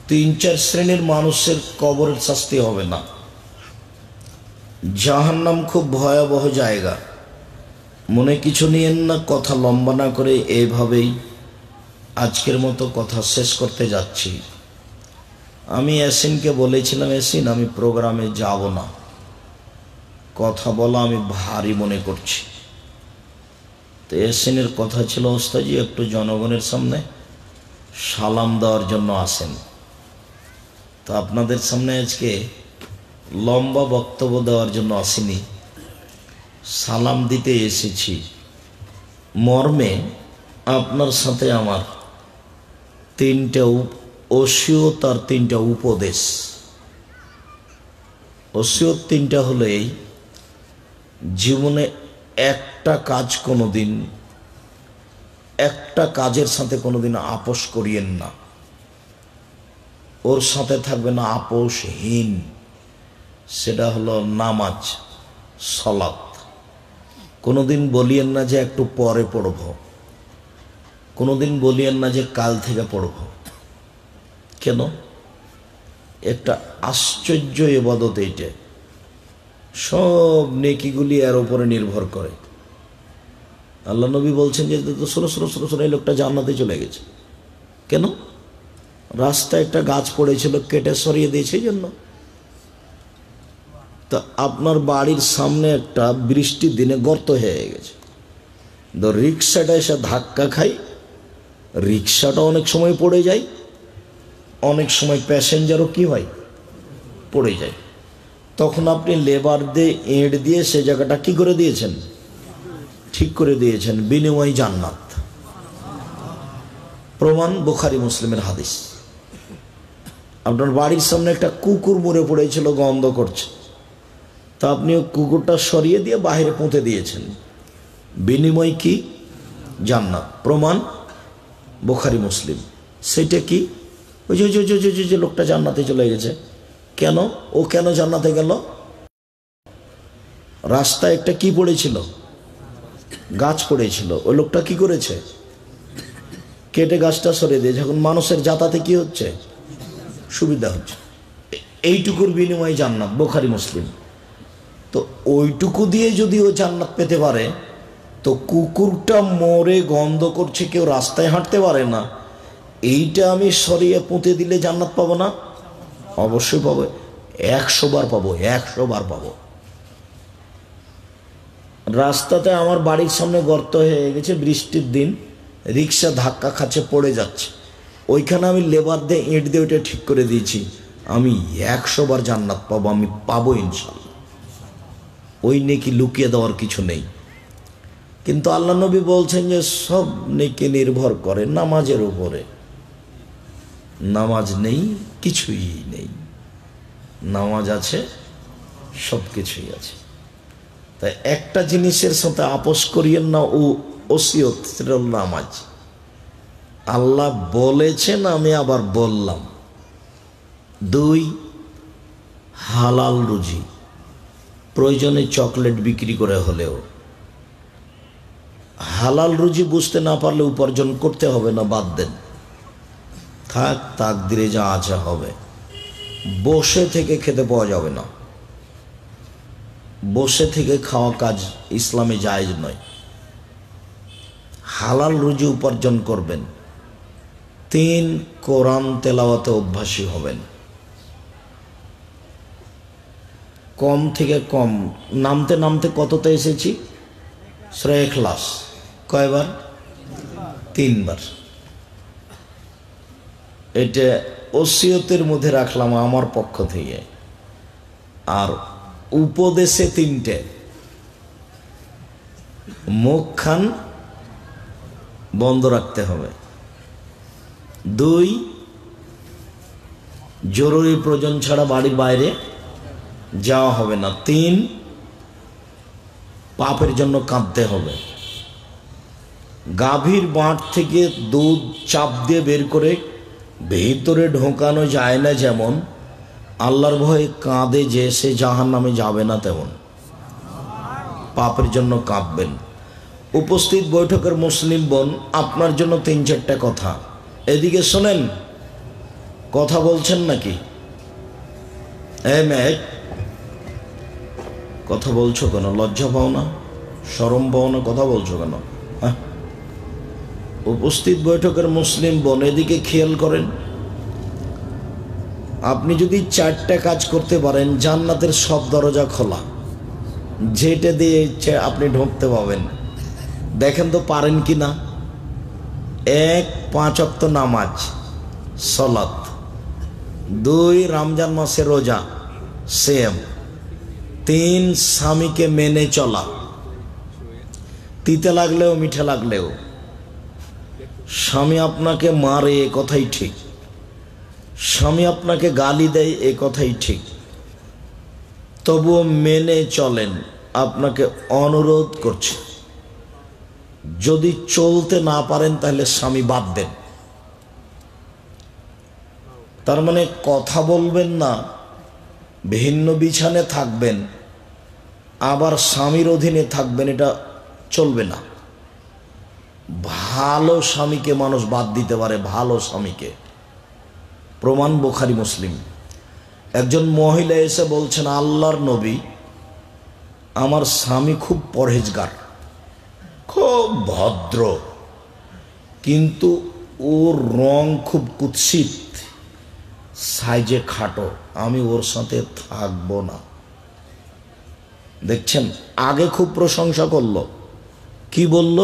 তিন চার শ্রেণীর মানুষের কবরের শাস্তি হবে না জাহান্নাম খুব ভয়াবহ জায়গা মনে কিছু নিয়েন না কথা লম্বা না করে এইভাবেই আজকের মতো কথা শেষ করতে যাচ্ছি আমি অ্যাসিনকে বলেছিলাম এসিন আমি প্রোগ্রামে যাব না কথা বলা আমি ভারী মনে করছি তো এসিনের কথা ছিল ওস্তাজি একটু জনগণের সামনে সালাম দেওয়ার জন্য আসেন তো আপনাদের সামনে আজকে লম্বা বক্তব্য দেওয়ার জন্য আসিনি সালাম দিতে এসেছি মর্মে আপনার সাথে আমার তিনটা ওসিও তার তিনটা উপদেশ ওসিও তিনটা হলে এই জীবনে একটা কাজ কোনো দিন একটা কাজের সাথে কোনো দিন আপোষ করিয়েন না ওর সাথে থাকবে না আপোষহীন সেটা হলো নামাজ সলাত কোনোদিন বলিয়েন না যে একটু পরে পড়ব কোনোদিন বলিয়েন না যে কাল থেকে পড়ব কেন একটা আশ্চর্য এবাদত এইটা সব নেকিগুলি এর উপরে নির্ভর করে আল্লাহ নবী বলছেন যে সরো সরো সরো সরো এই লোকটা জান্নাতে চলে গেছে কেন রাস্তায় একটা গাছ পড়েছিল কেটে সরিয়ে দিয়েছে জন্য তা আপনার বাড়ির সামনে একটা বৃষ্টির দিনে গর্ত হয়ে গেছে তো রিক্সাটা এসে ধাক্কা খাই রিক্সাটা অনেক সময় পড়ে যায় অনেক সময় প্যাসেঞ্জারও কি হয় পড়ে যায় তখন আপনি লেবার দিয়ে এঁট দিয়ে সে জায়গাটা কি করে দিয়েছেন ঠিক করে দিয়েছেন বিনিময় জান্নাত প্রমাণ বুখারি মুসলিমের হাদিস আপনার বাড়ির সামনে একটা কুকুর মরে পড়েছিল গন্ধ করছে তা আপনি কুকুরটা সরিয়ে দিয়ে বাহিরে পুঁতে দিয়েছেন বিনিময় কি জান্নাত প্রমাণ বোখারি মুসলিম সেটা কি ওই যে যে লোকটা জান্নাতে চলে গেছে কেন ও কেন জান্নাতে গেল রাস্তায় একটা কি পড়েছিল গাছ পড়েছিল ওই লোকটা কি করেছে কেটে গাছটা সরিয়ে দিয়েছে এখন মানুষের যাতাতে কি হচ্ছে সুবিধা হচ্ছে এইটুকুর বিনিময়ে জান্নাত বোখারি মুসলিম তো ওইটুকু দিয়ে যদি ও জান্নাত পেতে পারে তো কুকুরটা মরে গন্ধ করছে কেউ রাস্তায় হাঁটতে পারে না এইটা আমি সরিয়ে পুঁতে দিলে জান্নাত পাবো না অবশ্যই পাবো একশো বার পাবো একশো বার পাবো রাস্তাতে আমার বাড়ির সামনে গর্ত হয়ে গেছে বৃষ্টির দিন রিক্সা ধাক্কা খাচ্ছে পড়ে যাচ্ছে ওইখানে আমি লেবার দিয়ে ইঁট দিয়ে ওইটা ঠিক করে দিয়েছি আমি একশোবার জান্নাত পাবো আমি পাবো ইনশাল ওই নেকি লুকিয়ে দেওয়ার কিছু নেই কিন্তু আল্লাহ নবী বলছেন যে সব নেকি নির্ভর করে নামাজের উপরে নামাজ নেই কিছুই নেই নামাজ আছে সব কিছুই আছে তাই একটা জিনিসের সাথে আপোষ করিয়েন না ও ওসিয়ত সেটা নামাজ আল্লাহ বলেছেন আমি আবার বললাম দুই হালাল রুজি প্রয়োজনে চকলেট বিক্রি করে হলেও হালাল রুজি বুঝতে না পারলে উপার্জন করতে হবে না বাদ দেন থাক তাকদিরে যা আছে হবে বসে থেকে খেতে পাওয়া যাবে না বসে থেকে খাওয়া কাজ ইসলামে জায়জ নয় হালাল রুজি উপার্জন করবেন তিন কোরআন তেলাওয়াতে অভ্যাসী হবেন কম থেকে কম নামতে নামতে কততে এসেছি শ্রেয় ক্লাস কয়বার তিনবার এটা ওসিয়তের মধ্যে রাখলাম আমার পক্ষ থেকে আর উপদেশে তিনটে মুখ খান বন্ধ রাখতে হবে দুই জরুরি প্রয়োজন ছাড়া বাড়ির বাইরে যাওয়া হবে না তিন পাপের জন্য কাঁদতে হবে গাভীর বাঁট থেকে দুধ চাপ দিয়ে বের করে ভেতরে ঢোকানো যায় না যেমন আল্লাহর ভয়ে কাঁদে যে সে জাহান নামে যাবে না তেমন পাপের জন্য কাঁদবেন উপস্থিত বৈঠকের মুসলিম বোন আপনার জন্য তিন চারটা কথা এদিকে শোনেন কথা বলছেন নাকি এ ম্যাক কথা বলছো কেন লজ্জা পাও না সরম পাও না কথা বলছো কেন হ্যাঁ? উপস্থিত বৈঠকের মুসলিম বোন এদিকে খেয়াল করেন আপনি যদি চারটা কাজ করতে পারেন জান্নাতের সব দরজা খোলা যেটা দিয়ে আপনি ঢুকতে পাবেন দেখেন তো পারেন কি না এক পাঁচ অক্ত নামাজ সলাত দুই রমজান মাসে রোজা সেম তিন স্বামীকে মেনে চলা তিতে লাগলেও মিঠে লাগলেও স্বামী আপনাকে মারে এ কথাই ঠিক স্বামী আপনাকে গালি দেয় এ কথাই ঠিক তবুও মেনে চলেন আপনাকে অনুরোধ করছে যদি চলতে না পারেন তাহলে স্বামী বাদ দেন তার মানে কথা বলবেন না ভিন্ন বিছানে থাকবেন আবার স্বামীর অধীনে থাকবেন এটা চলবে না ভালো স্বামীকে মানুষ বাদ দিতে পারে ভালো স্বামীকে প্রমাণ বোখারি মুসলিম একজন মহিলা এসে বলছেন আল্লাহর নবী আমার স্বামী খুব পরহেজগার খুব ভদ্র কিন্তু ওর রং খুব কুৎসিত সাইজে খাটো আমি ওর সাথে থাকব না দেখছেন আগে খুব প্রশংসা করলো কি বলল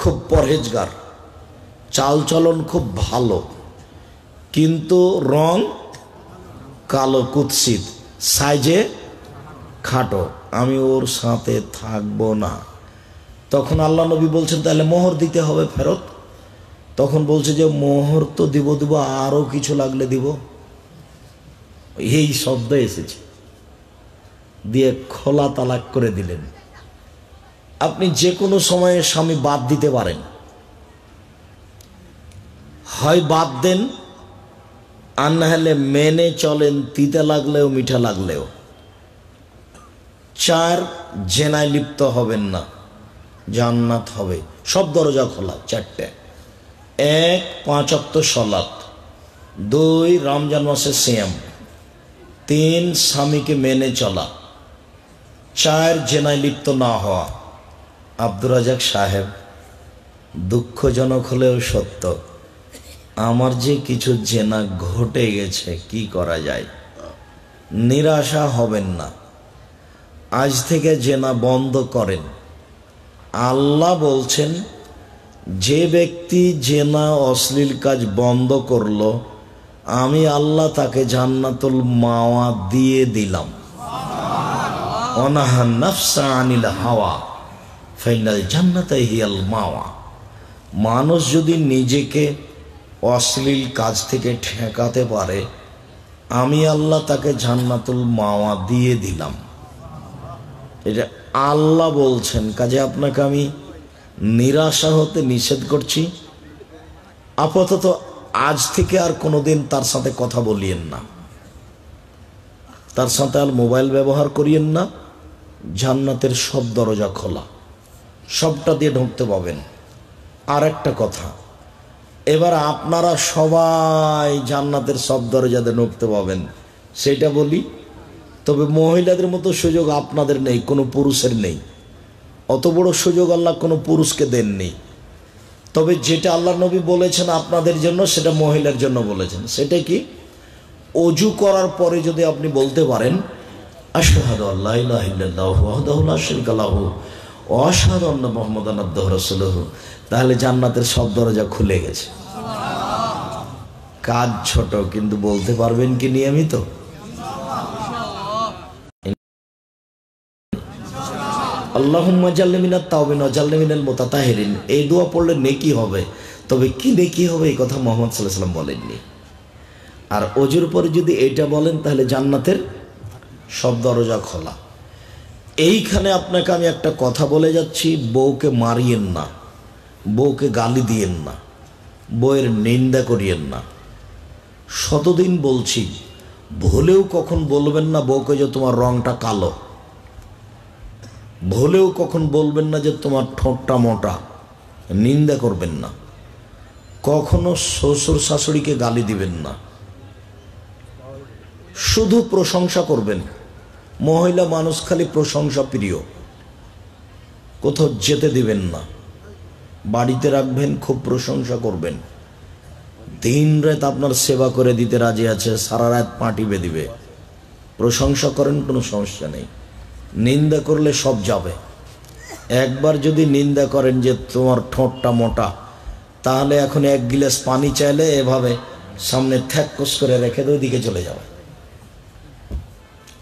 খুব পরহেজগার চালচলন খুব ভালো কিন্তু রং কালো কুৎসিত সাইজে খাটো আমি ওর সাথে থাকব না তখন আল্লাহ নবী বলছেন তাহলে মোহর দিতে হবে ফেরত তখন বলছে যে মোহর তো দিব দিব আরও কিছু লাগলে দিব এই শব্দ এসেছে দিয়ে খোলা তালাক করে দিলেন আপনি যে কোনো সময়ে স্বামী বাদ দিতে পারেন হয় বাদ দেন আর না হলে মেনে চলেন তিতে লাগলেও মিঠা লাগলেও চার জেনায় লিপ্ত হবেন না জান্নাত হবে সব দরজা খোলা চারটে এক পাঁচাত্তর সলাত দুই রমজান মাসের সিয়াম তিন স্বামীকে মেনে চলা চার জেনায় লিপ্ত না হওয়া আব্দুর রাজাক সাহেব দুঃখজনক হলেও সত্য আমার যে কিছু জেনা ঘটে গেছে কি করা যায় নিরাশা হবেন না আজ থেকে জেনা বন্ধ করেন আল্লাহ বলছেন যে ব্যক্তি জেনা অশ্লীল কাজ বন্ধ করল আমি আল্লাহ তাকে জান্নাতুল মাওয়া দিয়ে দিলাম অনাহা আনিল হাওয়া ফাইনাল জান্নাতাই হিয়াল মাওয়া মানুষ যদি নিজেকে অশ্লীল কাজ থেকে ঠেকাতে পারে আমি আল্লাহ তাকে জান্নাতুল মাওয়া দিয়ে দিলাম এটা আল্লাহ বলছেন কাজে আপনাকে আমি নিরাশা হতে নিষেধ করছি আপাতত আজ থেকে আর কোনো দিন তার সাথে কথা বলিয়েন না তার সাথে আর মোবাইল ব্যবহার করিয়েন না জান্নাতের সব দরজা খোলা সবটা দিয়ে ঢুকতে পাবেন আর একটা কথা এবার আপনারা সবাই জান্নাতের সব দরজাতে ঢুকতে পাবেন সেটা বলি তবে মহিলাদের মতো সুযোগ আপনাদের নেই কোনো পুরুষের নেই অত বড় সুযোগ আল্লাহ কোনো পুরুষকে দেননি তবে যেটা আল্লাহ নবী বলেছেন আপনাদের জন্য সেটা মহিলার জন্য বলেছেন সেটা কি অজু করার পরে যদি আপনি বলতে পারেন আল্লাহ তাহলে জান্নাতের সব দরজা খুলে গেছে কাজ ছোট কিন্তু বলতে পারবেন কি নিয়মিত আল্লাহম্মা জাল্লামিনার তাওবিন জাল্লামিনাল মোতাতাহেরিন এই দোয়া পড়লে নেকি হবে তবে কি নেকি হবে এই কথা মোহাম্মদ সাল্লাহ সাল্লাম বলেননি আর অজুর পরে যদি এটা বলেন তাহলে জান্নাতের সব দরজা খোলা এইখানে আপনাকে আমি একটা কথা বলে যাচ্ছি বউকে মারিয়েন না বউকে গালি দিয়েন না বউয়ের নিন্দা করিয়েন না শতদিন বলছি ভুলেও কখন বলবেন না বউকে যে তোমার রংটা কালো ভুলেও কখন বলবেন না যে তোমার ঠোঁটটা মোটা নিন্দা করবেন না কখনো শ্বশুর শাশুড়িকে গালি দিবেন না শুধু প্রশংসা করবেন মহিলা মানুষ খালি প্রশংসা প্রিয় কোথাও যেতে দিবেন না বাড়িতে রাখবেন খুব প্রশংসা করবেন দিন রাত আপনার সেবা করে দিতে রাজি আছে সারা রাত পাঁটি দিবে প্রশংসা করেন কোনো সমস্যা নেই নিন্দা করলে সব যাবে একবার যদি নিন্দা করেন যে তোমার ঠোঁটটা মোটা তাহলে এখন এক গিলাস পানি চাইলে এভাবে সামনে থ্যাককস করে রেখে ওইদিকে চলে যাবে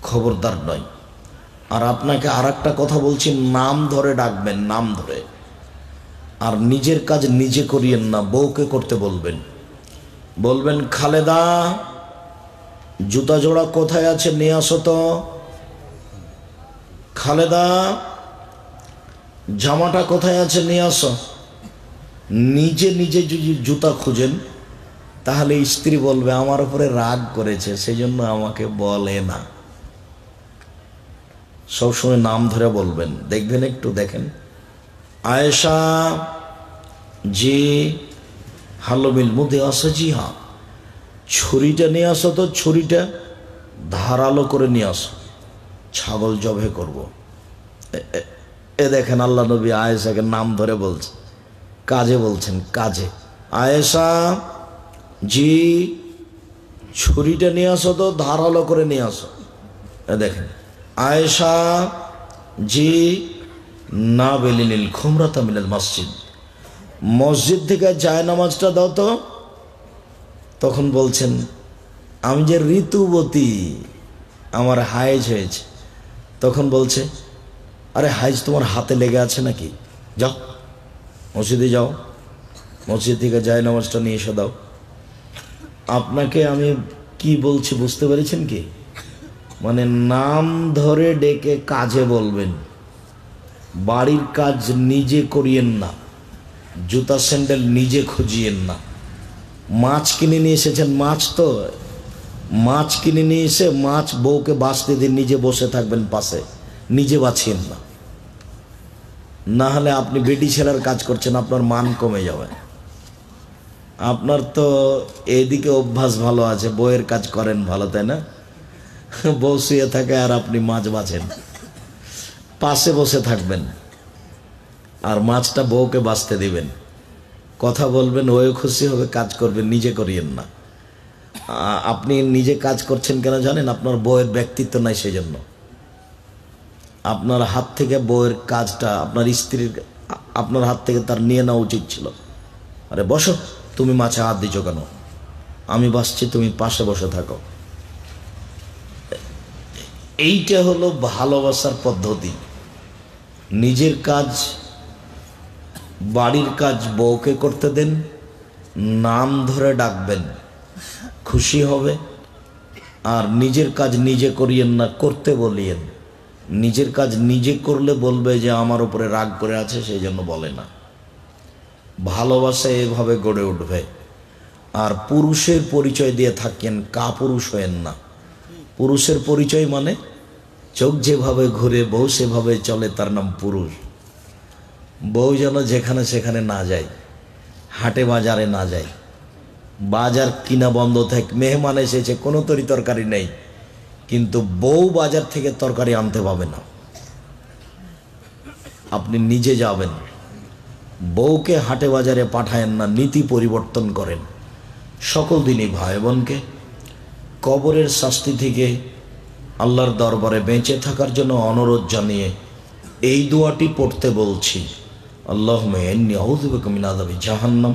খবরদার নয় আর আপনাকে আর কথা বলছি নাম ধরে ডাকবেন নাম ধরে আর নিজের কাজ নিজে করিয়েন না বউকে করতে বলবেন বলবেন খালেদা জুতা জোড়া কোথায় আছে নিয়ে আসো তো খালেদা জামাটা কোথায় আছে নিয়ে আস নিজে নিজে যদি জুতা খুঁজেন তাহলে স্ত্রী বলবে আমার উপরে রাগ করেছে সেই জন্য আমাকে বলে না সবসময় নাম ধরে বলবেন দেখবেন একটু দেখেন আয়েশা যে হালমিল মধ্যে আসা জি হা হ্যাঁ। ছুরিটা নিয়ে আসো তো ছুরিটা ধারালো করে নিয়ে আসো ছাগল জবে করব। এ দেখেন আল্লাহ নবী আয়েশাকে নাম ধরে বলছে কাজে বলছেন কাজে আয়েশা জি ছুরিটা নিয়ে আসো তো ধারালো করে নিয়ে আসো এ দেখেন আয়েশা জি না বেলিনিল খুমরা তামিলের মসজিদ মসজিদ থেকে যায় নামাজটা দাও তো তখন বলছেন আমি যে ঋতুবতী আমার হায়েজ হয়েছে তখন বলছে আরে হাইজ তোমার হাতে লেগে আছে নাকি যাও মসজিদে যাও মসজিদ থেকে যায় নামাজটা নিয়ে এসে দাও আপনাকে আমি কি বলছি বুঝতে পেরেছেন কি মানে নাম ধরে ডেকে কাজে বলবেন বাড়ির কাজ নিজে করিয়েন না জুতা স্যান্ডেল নিজে খুঁজিয়েন না মাছ কিনে নিয়ে এসেছেন মাছ তো মাছ কিনে নিয়ে এসে মাছ বউকে বাঁচতে দিন নিজে বসে থাকবেন পাশে নিজে বাঁচিয়েন না না হলে আপনি বেটি ছেলার কাজ করছেন আপনার মান কমে যাবে আপনার তো এদিকে অভ্যাস ভালো আছে বইয়ের কাজ করেন ভালো তাই না বউ শুয়ে থাকে আর আপনি মাছ বাঁচেন পাশে বসে থাকবেন আর মাছটা বউকে বাঁচতে দিবেন কথা বলবেন ওয়ে খুশি হবে কাজ করবেন নিজে করিয়েন না আপনি নিজে কাজ করছেন কেন জানেন আপনার বইয়ের ব্যক্তিত্ব নাই সেজন্য আপনার হাত থেকে বইয়ের কাজটা আপনার স্ত্রীর আপনার হাত থেকে তার নিয়ে নেওয়া উচিত ছিল আরে বসো তুমি মাছে হাত দিচ্ছ কেন আমি বাসছি তুমি পাশে বসে থাকো এইটা হলো ভালোবাসার পদ্ধতি নিজের কাজ বাড়ির কাজ বউকে করতে দেন নাম ধরে ডাকবেন খুশি হবে আর নিজের কাজ নিজে করিয়েন না করতে বলিয়েন নিজের কাজ নিজে করলে বলবে যে আমার উপরে রাগ করে আছে সেই জন্য বলে না ভালোবাসা এভাবে গড়ে উঠবে আর পুরুষের পরিচয় দিয়ে থাকেন কা পুরুষ হয়েন না পুরুষের পরিচয় মানে চোখ যেভাবে ঘুরে বউ সেভাবে চলে তার নাম পুরুষ বউ যেন যেখানে সেখানে না যায় হাটে বাজারে না যায় বাজার কিনা বন্ধ থাক মেহমান এসেছে কোনো তরি তরকারি নেই কিন্তু বউ বাজার থেকে তরকারি আনতে পাবে না আপনি নিজে যাবেন বউকে হাটে বাজারে পাঠায়েন না নীতি পরিবর্তন করেন সকল দিনই ভাই বোনকে কবরের শাস্তি থেকে আল্লাহর দরবারে বেঁচে থাকার জন্য অনুরোধ জানিয়ে এই দোয়াটি পড়তে বলছি আল্লাহ মেয়নি আউদ্দিন আদাবি জাহান্নাম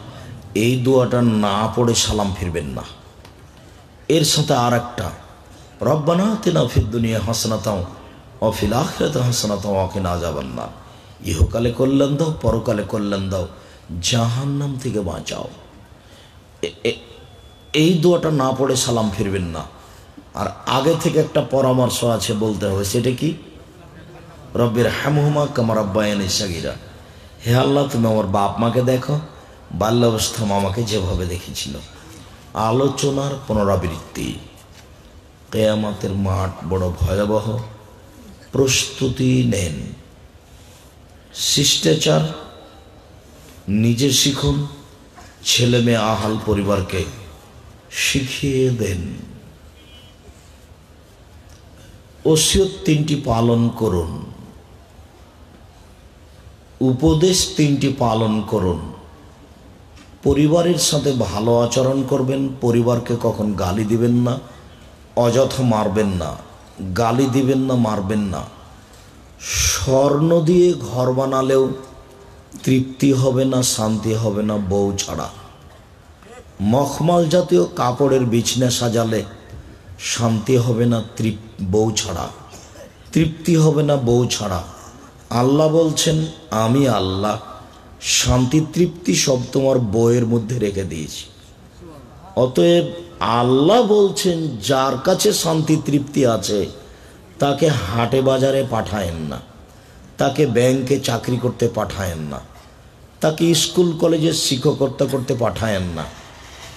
এই দোয়াটা না পড়ে সালাম ফিরবেন না এর সাথে আর একটা রব্বানা তেনা ফিদ্দুনিয়া হাসনাতাও অফিল আখরাতে হাসনাতাও অকে না যাবেন না ইহকালে কল্যাণ দাও পরকালে কল্যাণ দাও জাহান্নাম থেকে বাঁচাও এই দোয়াটা না পড়ে সালাম ফিরবেন না আর আগে থেকে একটা পরামর্শ আছে বলতে হবে সেটা কি রব্বের হ্যামহুমা কামারাব্বায়ন সাগিরা হে আল্লাহ তুমি আমার বাপ মাকে দেখো বাল্যাবস্থা মামাকে যেভাবে দেখেছিল আলোচনার পুনরাবৃত্তি কেয়ামাতের মাঠ বড় ভয়াবহ প্রস্তুতি নেন শিষ্টাচার নিজে শিখুন ছেলে মেয়ে আহাল পরিবারকে শিখিয়ে দেন ওসিয়ত তিনটি পালন করুন উপদেশ তিনটি পালন করুন পরিবারের সাথে ভালো আচরণ করবেন পরিবারকে কখন গালি দিবেন না অযথা মারবেন না গালি দিবেন না মারবেন না স্বর্ণ দিয়ে ঘর বানালেও তৃপ্তি হবে না শান্তি হবে না বউ ছাড়া মখমাল জাতীয় কাপড়ের বিছনা সাজালে শান্তি হবে না তৃপ বউ ছাড়া তৃপ্তি হবে না বউ ছাড়া আল্লাহ বলছেন আমি আল্লাহ শান্তি তৃপ্তি সব তোমার বইয়ের মধ্যে রেখে দিয়েছি অতএব আল্লাহ বলছেন যার কাছে শান্তি তৃপ্তি আছে তাকে হাটে বাজারে পাঠায়েন না তাকে ব্যাংকে চাকরি করতে পাঠায়েন না তাকে স্কুল কলেজে শিক্ষকতা করতে পাঠায়েন না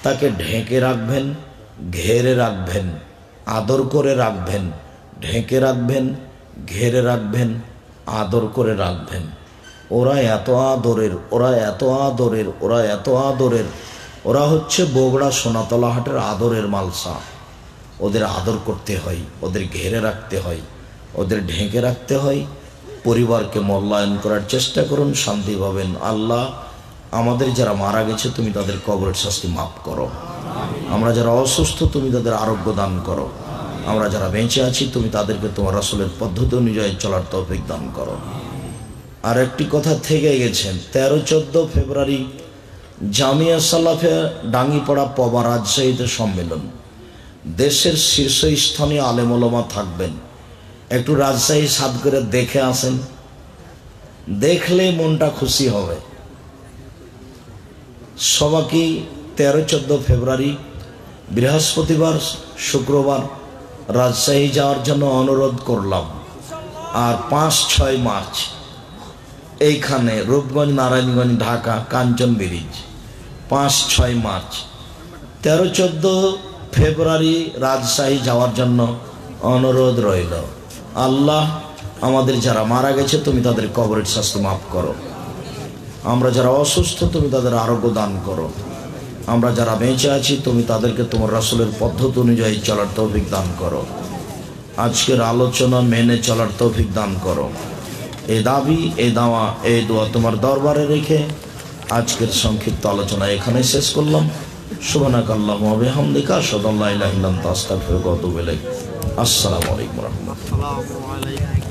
তাকে ঢেকে রাখবেন ঘেরে রাখবেন আদর করে রাখবেন ঢেকে রাখবেন ঘেরে রাখবেন আদর করে রাখবেন ওরা এত আদরের ওরা এত আদরের ওরা এত আদরের ওরা হচ্ছে বগড়া সোনাতলা হাটের আদরের মালসা ওদের আদর করতে হয় ওদের ঘেরে রাখতে হয় ওদের ঢেকে রাখতে হয় পরিবারকে মল্যায়ন করার চেষ্টা করুন শান্তি পাবেন আল্লাহ আমাদের যারা মারা গেছে তুমি তাদের কবরের শাস্তি মাফ করো আমরা যারা অসুস্থ তুমি তাদের আরোগ্য দান করো আমরা যারা বেঁচে আছি তুমি তাদেরকে তোমার আসলের পদ্ধতি অনুযায়ী চলার তৌফিক দান করো আর একটি কথা থেকে গেছেন তেরো চোদ্দো ফেব্রুয়ারি জামিয়া সালাফে ডাঙ্গিপাড়া পবা রাজশাহীতে সম্মেলন দেশের শীর্ষস্থানীয় আলেমলমা থাকবেন একটু রাজশাহী সাদ করে দেখে আসেন দেখলে মনটা খুশি হবে সবাকে তেরো চোদ্দ ফেব্রুয়ারি বৃহস্পতিবার শুক্রবার রাজশাহী যাওয়ার জন্য অনুরোধ করলাম আর পাঁচ ছয় মার্চ এইখানে রূপগঞ্জ নারায়ণগঞ্জ ঢাকা কাঞ্চন ব্রিজ পাঁচ ছয় মার্চ তেরো চোদ্দো ফেব্রুয়ারি রাজশাহী যাওয়ার জন্য অনুরোধ রইল আল্লাহ আমাদের যারা মারা গেছে তুমি তাদের কবরের শাস্ত্র মাফ করো আমরা যারা অসুস্থ তুমি তাদের আরোগ্য দান করো আমরা যারা বেঁচে আছি তুমি তাদেরকে তোমার রাসুলের পদ্ধতি অনুযায়ী চলার তৌফিক দান করো আজকের আলোচনা মেনে চলার তৌফিক দান করো এ দাবি এ দাওয়া এ দোয়া তোমার দরবারে রেখে আজকের সংক্ষিপ্ত আলোচনা এখানে শেষ করলাম শুভনা আল্লাহ হামদিকা আসসালামু আলাইকুম রহমতুল্লাহ